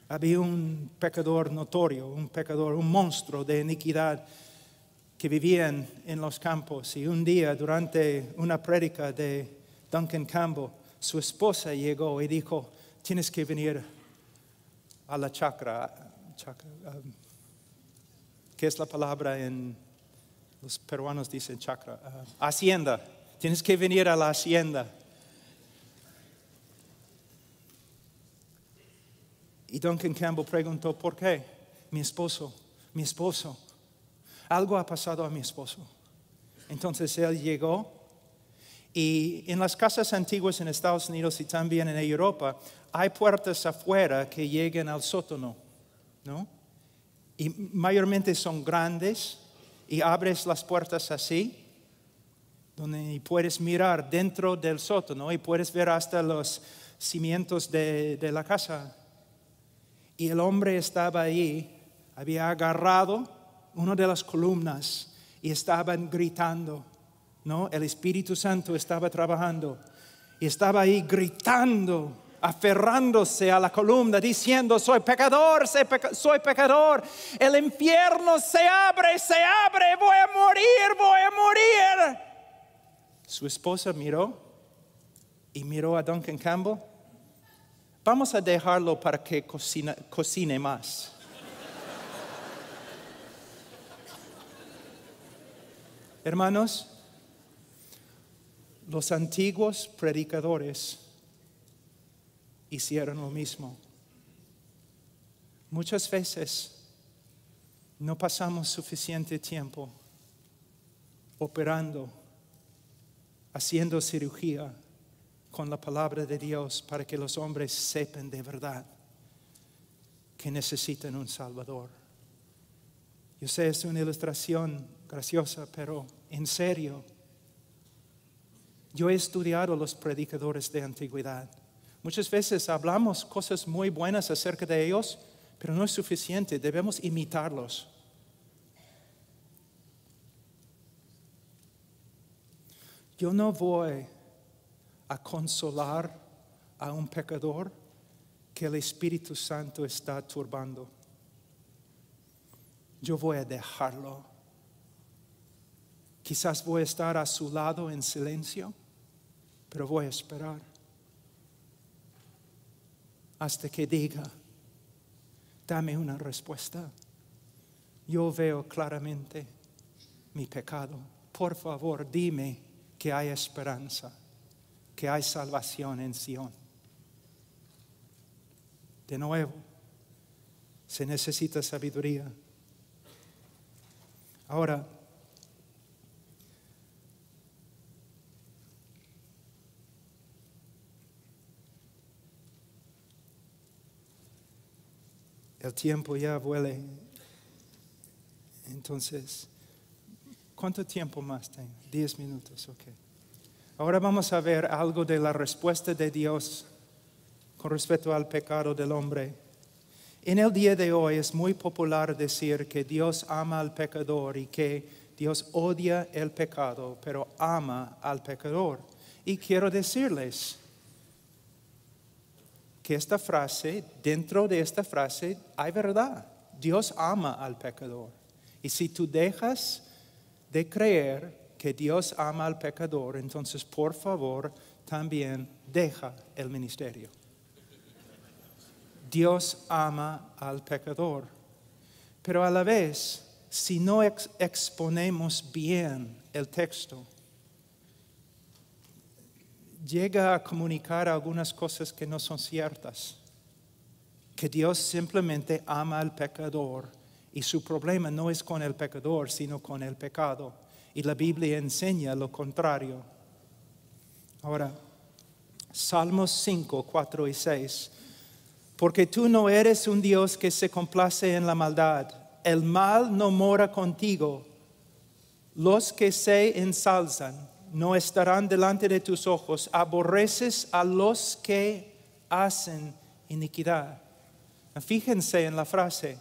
había un pecador notorio, un pecador, un monstruo de iniquidad que vivían en, los campos. Y un día, durante una prédica de Duncan Campbell, su esposa llegó y dijo, tienes que venir a la chacra. chacra um, ¿Qué es la palabra en los peruanos dicen chakra ah, hacienda. Tienes que venir a la hacienda. Y Duncan Campbell preguntó, ¿por qué? Mi esposo, mi esposo. Algo ha pasado a mi esposo. Entonces él llegó y en las casas antiguas en Estados Unidos y también en Europa hay puertas afuera que lleguen al sótano, ¿no? Y mayormente son grandes y abres las puertas así, donde puedes mirar dentro del sótano y puedes ver hasta los cimientos de, de la casa. Y el hombre estaba ahí, había agarrado una de las columnas y estaban gritando, ¿no? El Espíritu Santo estaba trabajando y estaba ahí gritando aferrándose a la columna, diciendo, soy pecador, soy, pecador, el infierno se abre, se abre, voy a morir, voy a morir. Su esposa miró y miró a Duncan Campbell. Vamos a dejarlo para que cocine más. Hermanos, los antiguos predicadores hicieron lo mismo. Muchas veces no pasamos suficiente tiempo operando, haciendo cirugía con la palabra de Dios para que los hombres sepan de verdad que necesitan un Salvador. Yo sé, es una ilustración graciosa, pero en serio, yo he estudiado los predicadores de antigüedad Muchas veces hablamos cosas muy buenas acerca de ellos, pero no es suficiente, debemos imitarlos. Yo no voy a consolar a un pecador que el Espíritu Santo está turbando. Yo voy a dejarlo. Quizás voy a estar a su lado en silencio, pero voy a esperar hasta que diga, dame una respuesta. Yo veo claramente mi pecado. Por favor, dime que hay esperanza, que hay salvación en Sión. De nuevo, se necesita sabiduría. Ahora, El tiempo ya vuela. Entonces, ¿cuánto tiempo más tengo? Diez minutos, ok. Ahora vamos a ver algo de la respuesta de Dios con respecto al pecado del hombre. En el día de hoy es muy popular decir que Dios ama al pecador y que Dios odia el pecado, pero ama al pecador. Y quiero decirles, esta frase, dentro de esta frase, hay verdad. Dios ama al pecador. Y si tú dejas de creer que Dios ama al pecador, entonces por favor también deja el ministerio. Dios ama al pecador. Pero a la vez, si no exponemos bien el texto, llega a comunicar algunas cosas que no son ciertas, que Dios simplemente ama al pecador y su problema no es con el pecador, sino con el pecado. Y la Biblia enseña lo contrario. Ahora, Salmos 5, 4 y 6. Porque tú no eres un Dios que se complace en la maldad. El mal no mora contigo. Los que se ensalzan no estarán delante de tus ojos. Aborreces a los que hacen iniquidad. Fíjense en la frase.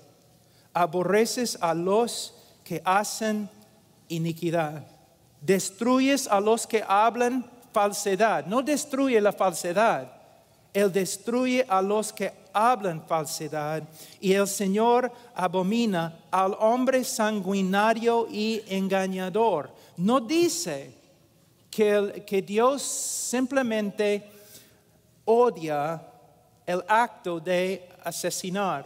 Aborreces a los que hacen iniquidad. Destruyes a los que hablan falsedad. No destruye la falsedad. Él destruye a los que hablan falsedad. Y el Señor abomina al hombre sanguinario y engañador. No dice, que, Dios simplemente odia el acto de asesinar,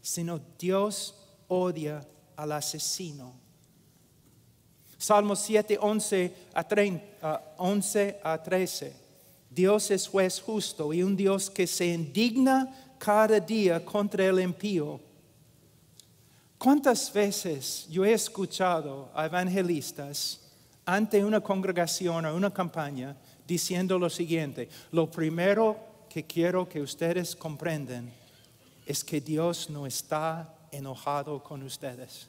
sino Dios odia al asesino. Salmo 7, 11 a, 11 a 13. Dios es juez justo y un Dios que se indigna cada día contra el impío. ¿Cuántas veces yo he escuchado a evangelistas ante una congregación o una campaña diciendo lo siguiente, lo primero que quiero que ustedes comprendan es que Dios no está enojado con ustedes.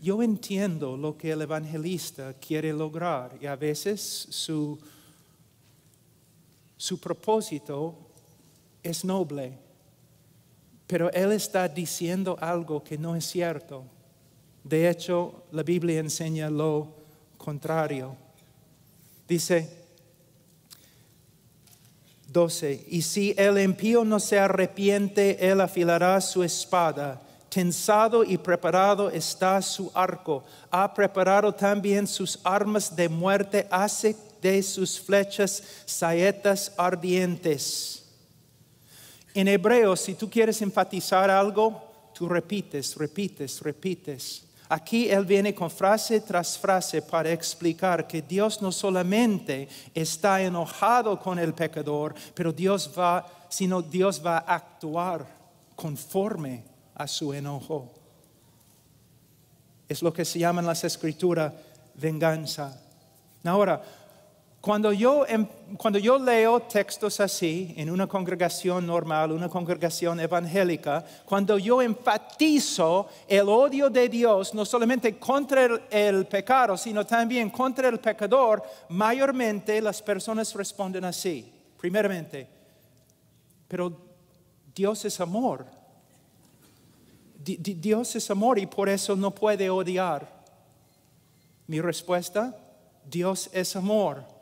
Yo entiendo lo que el evangelista quiere lograr y a veces su, su propósito es noble. Pero él está diciendo algo que no es cierto. De hecho, la Biblia enseña lo contrario. Dice 12, y si el impío no se arrepiente, él afilará su espada. Tensado y preparado está su arco. Ha preparado también sus armas de muerte. Hace de sus flechas saetas ardientes. En hebreo, si tú quieres enfatizar algo, tú repites, repites, repites. Aquí Él viene con frase tras frase para explicar que Dios no solamente está enojado con el pecador, pero Dios va, sino Dios va a actuar conforme a su enojo. Es lo que se llama en las escrituras venganza. Ahora, cuando yo, em, cuando yo leo textos así en una congregación normal, una congregación evangélica, cuando yo enfatizo el odio de Dios, no solamente contra el, el pecado, sino también contra el pecador, mayormente las personas responden así. Primeramente, pero Dios es amor. Dios es amor y por eso no puede odiar. Mi respuesta, Dios es amor.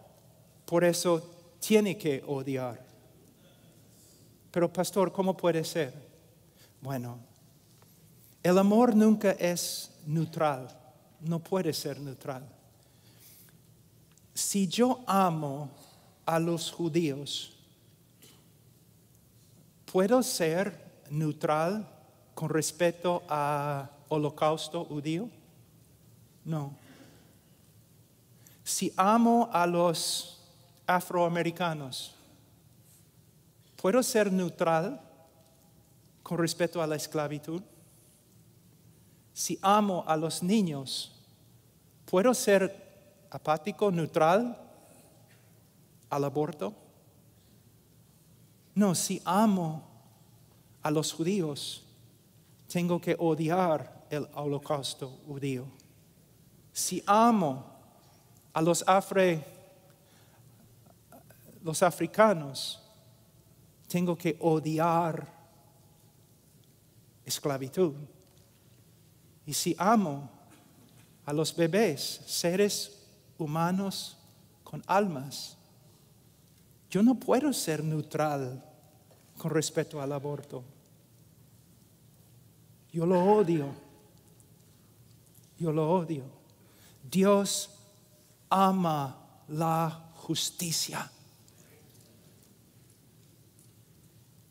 Por eso tiene que odiar. Pero pastor, ¿cómo puede ser? Bueno, el amor nunca es neutral, no puede ser neutral. Si yo amo a los judíos, ¿puedo ser neutral con respecto al holocausto judío? No. Si amo a los afroamericanos. ¿Puedo ser neutral con respecto a la esclavitud? Si amo a los niños, ¿puedo ser apático, neutral al aborto? No, si amo a los judíos, tengo que odiar el holocausto judío. Si amo a los afroamericanos, los africanos, tengo que odiar esclavitud. Y si amo a los bebés, seres humanos con almas, yo no puedo ser neutral con respecto al aborto. Yo lo odio. Yo lo odio. Dios ama la justicia.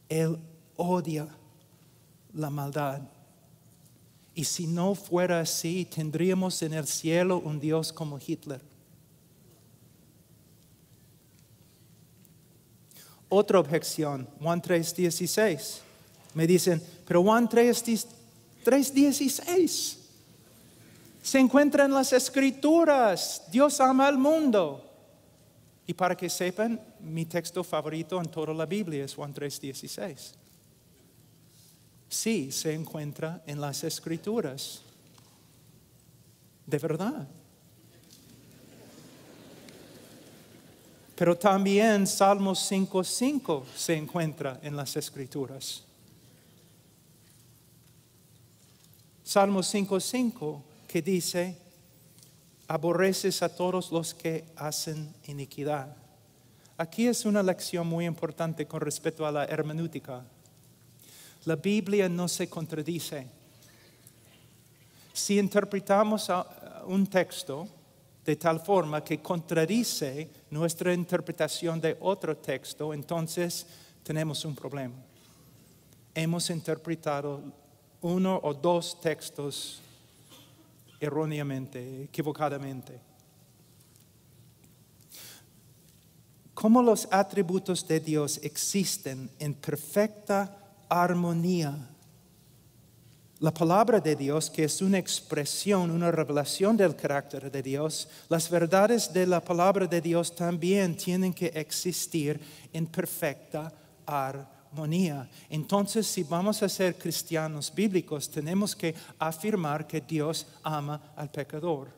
Él odia la maldad. Y si no fuera así, tendríamos en el cielo un Dios como Hitler. Otra objeción, Juan 3:16. Me dicen, pero Juan 3:16 se encuentra en las escrituras. Dios ama al mundo. Y para que sepan, mi texto favorito en toda la Biblia es Juan 3:16. Sí, se encuentra en las escrituras. De verdad. Pero también Salmos 5:5 se encuentra en las escrituras. Salmos 5:5 que dice, aborreces a todos los que hacen iniquidad. Aquí es una lección muy importante con respecto a la hermenéutica. La Biblia no se contradice. Si interpretamos un texto de tal forma que contradice nuestra interpretación de otro texto, entonces tenemos un problema. Hemos interpretado uno o dos textos erróneamente, equivocadamente. Como los atributos de Dios existen en perfecta armonía. La palabra de Dios, que es una expresión, una revelación del carácter de Dios, las verdades de la palabra de Dios también tienen que existir en perfecta armonía entonces, si vamos a ser cristianos bíblicos, tenemos que afirmar que Dios ama al pecador.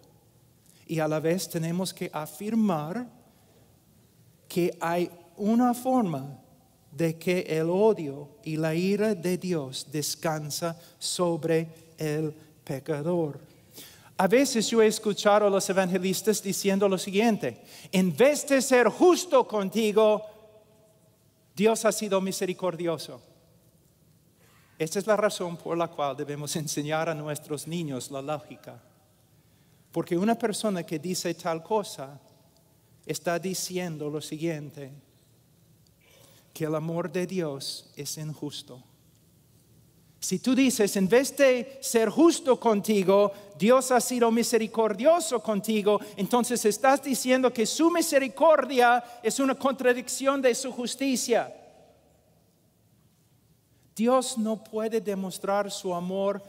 Y a la vez tenemos que afirmar que hay una forma de que el odio y la ira de Dios descansa sobre el pecador. A veces yo he escuchado a los evangelistas diciendo lo siguiente, en vez de ser justo contigo, Dios ha sido misericordioso. Esta es la razón por la cual debemos enseñar a nuestros niños la lógica. Porque una persona que dice tal cosa está diciendo lo siguiente, que el amor de Dios es injusto. Si tú dices, en vez de ser justo contigo, Dios ha sido misericordioso contigo, entonces estás diciendo que su misericordia es una contradicción de su justicia. Dios no puede demostrar su amor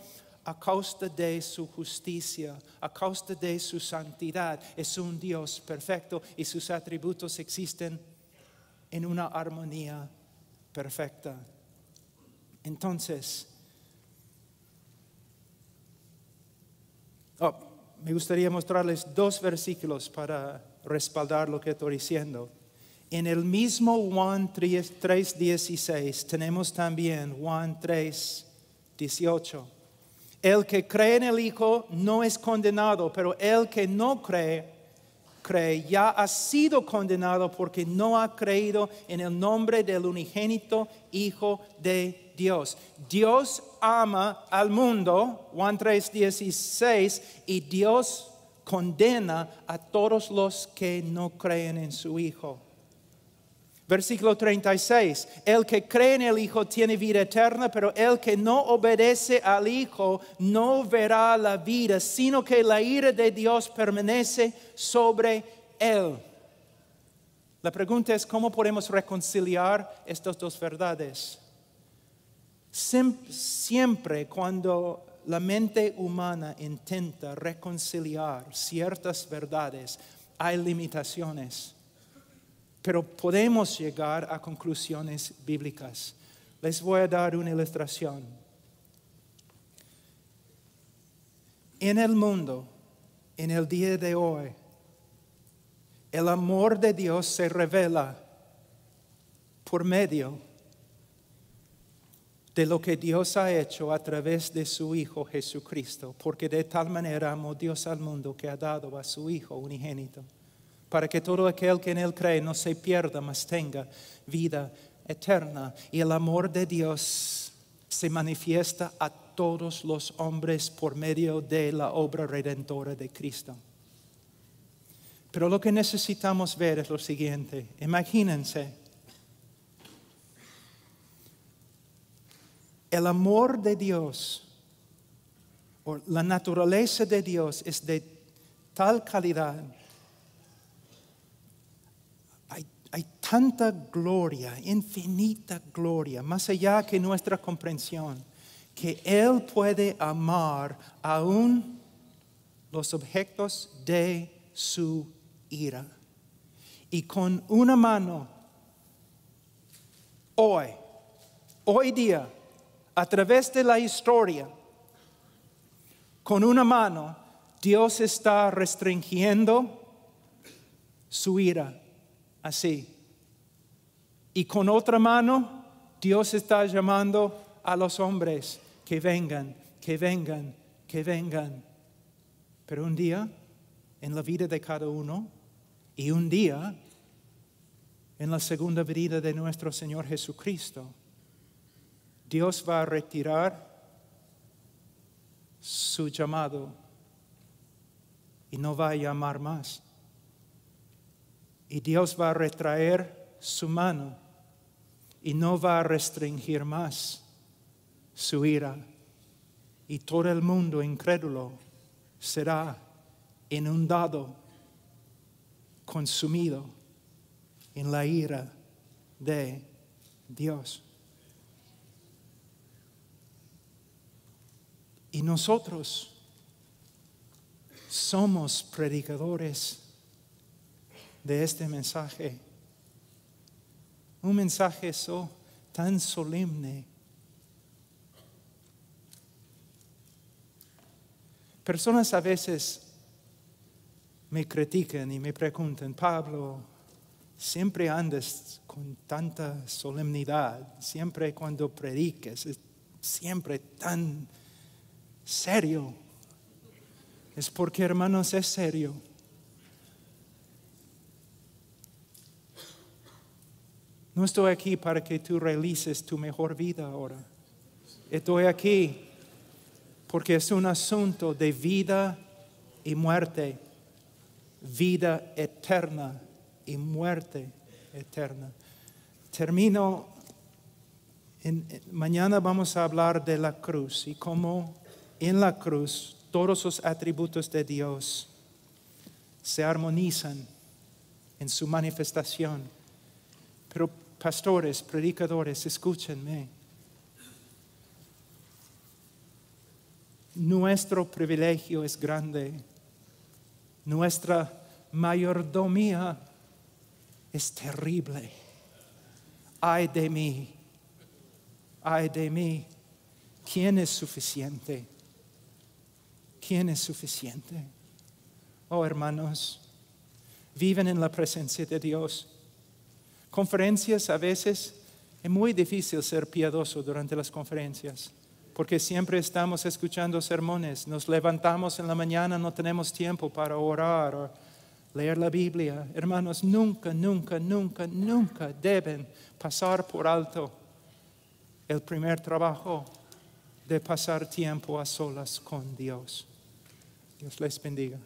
a causa de su justicia, a causa de su santidad. Es un Dios perfecto y sus atributos existen en una armonía perfecta. Entonces, Oh, me gustaría mostrarles dos versículos para respaldar lo que estoy diciendo. En el mismo Juan 3.16 tenemos también Juan 3.18. El que cree en el Hijo no es condenado, pero el que no cree, cree, ya ha sido condenado porque no ha creído en el nombre del unigénito Hijo de Dios. Dios. Dios ama al mundo, Juan 3:16, y Dios condena a todos los que no creen en su Hijo. Versículo 36, el que cree en el Hijo tiene vida eterna, pero el que no obedece al Hijo no verá la vida, sino que la ira de Dios permanece sobre él. La pregunta es cómo podemos reconciliar estas dos verdades. Siempre cuando la mente humana intenta reconciliar ciertas verdades, hay limitaciones, pero podemos llegar a conclusiones bíblicas. Les voy a dar una ilustración. En el mundo, en el día de hoy, el amor de Dios se revela por medio de lo que Dios ha hecho a través de su Hijo Jesucristo, porque de tal manera amó Dios al mundo que ha dado a su Hijo unigénito, para que todo aquel que en Él cree no se pierda, mas tenga vida eterna. Y el amor de Dios se manifiesta a todos los hombres por medio de la obra redentora de Cristo. Pero lo que necesitamos ver es lo siguiente. Imagínense El amor de Dios o la naturaleza de Dios es de tal calidad. Hay, tanta gloria, infinita gloria, más allá que nuestra comprensión, que Él puede amar aún los objetos de su ira. Y con una mano, hoy, hoy día, a través de la historia, con una mano, Dios está restringiendo su ira, así. Y con otra mano, Dios está llamando a los hombres que vengan, que vengan, que vengan. Pero un día, en la vida de cada uno, y un día, en la segunda venida de nuestro Señor Jesucristo, Dios va a retirar su llamado y no va a llamar más. Y Dios va a retraer su mano y no va a restringir más su ira. Y todo el mundo incrédulo será inundado, consumido en la ira de Dios. Y nosotros somos predicadores de este mensaje. Un mensaje tan solemne. Personas a veces me critican y me preguntan, Pablo, siempre andas con tanta solemnidad, siempre cuando prediques, siempre tan serio. Es porque, hermanos, es serio. No estoy aquí para que tú realices tu mejor vida ahora. Estoy aquí porque es un asunto de vida y muerte, vida eterna y muerte eterna. Termino, en, mañana vamos a hablar de la cruz y cómo en la cruz todos los atributos de Dios se armonizan en su manifestación. Pero pastores, predicadores, escúchenme. Nuestro privilegio es grande. Nuestra mayordomía es terrible. Ay de mí, ay de mí. ¿Quién es suficiente? ¿Quién es suficiente? Oh hermanos, viven en la presencia de Dios. Conferencias a veces es muy difícil ser piadoso durante las conferencias, porque siempre estamos escuchando sermones, nos levantamos en la mañana, no tenemos tiempo para orar o leer la Biblia. Hermanos, nunca, nunca, nunca, nunca deben pasar por alto el primer trabajo de pasar tiempo a solas con Dios. Dios les bendiga.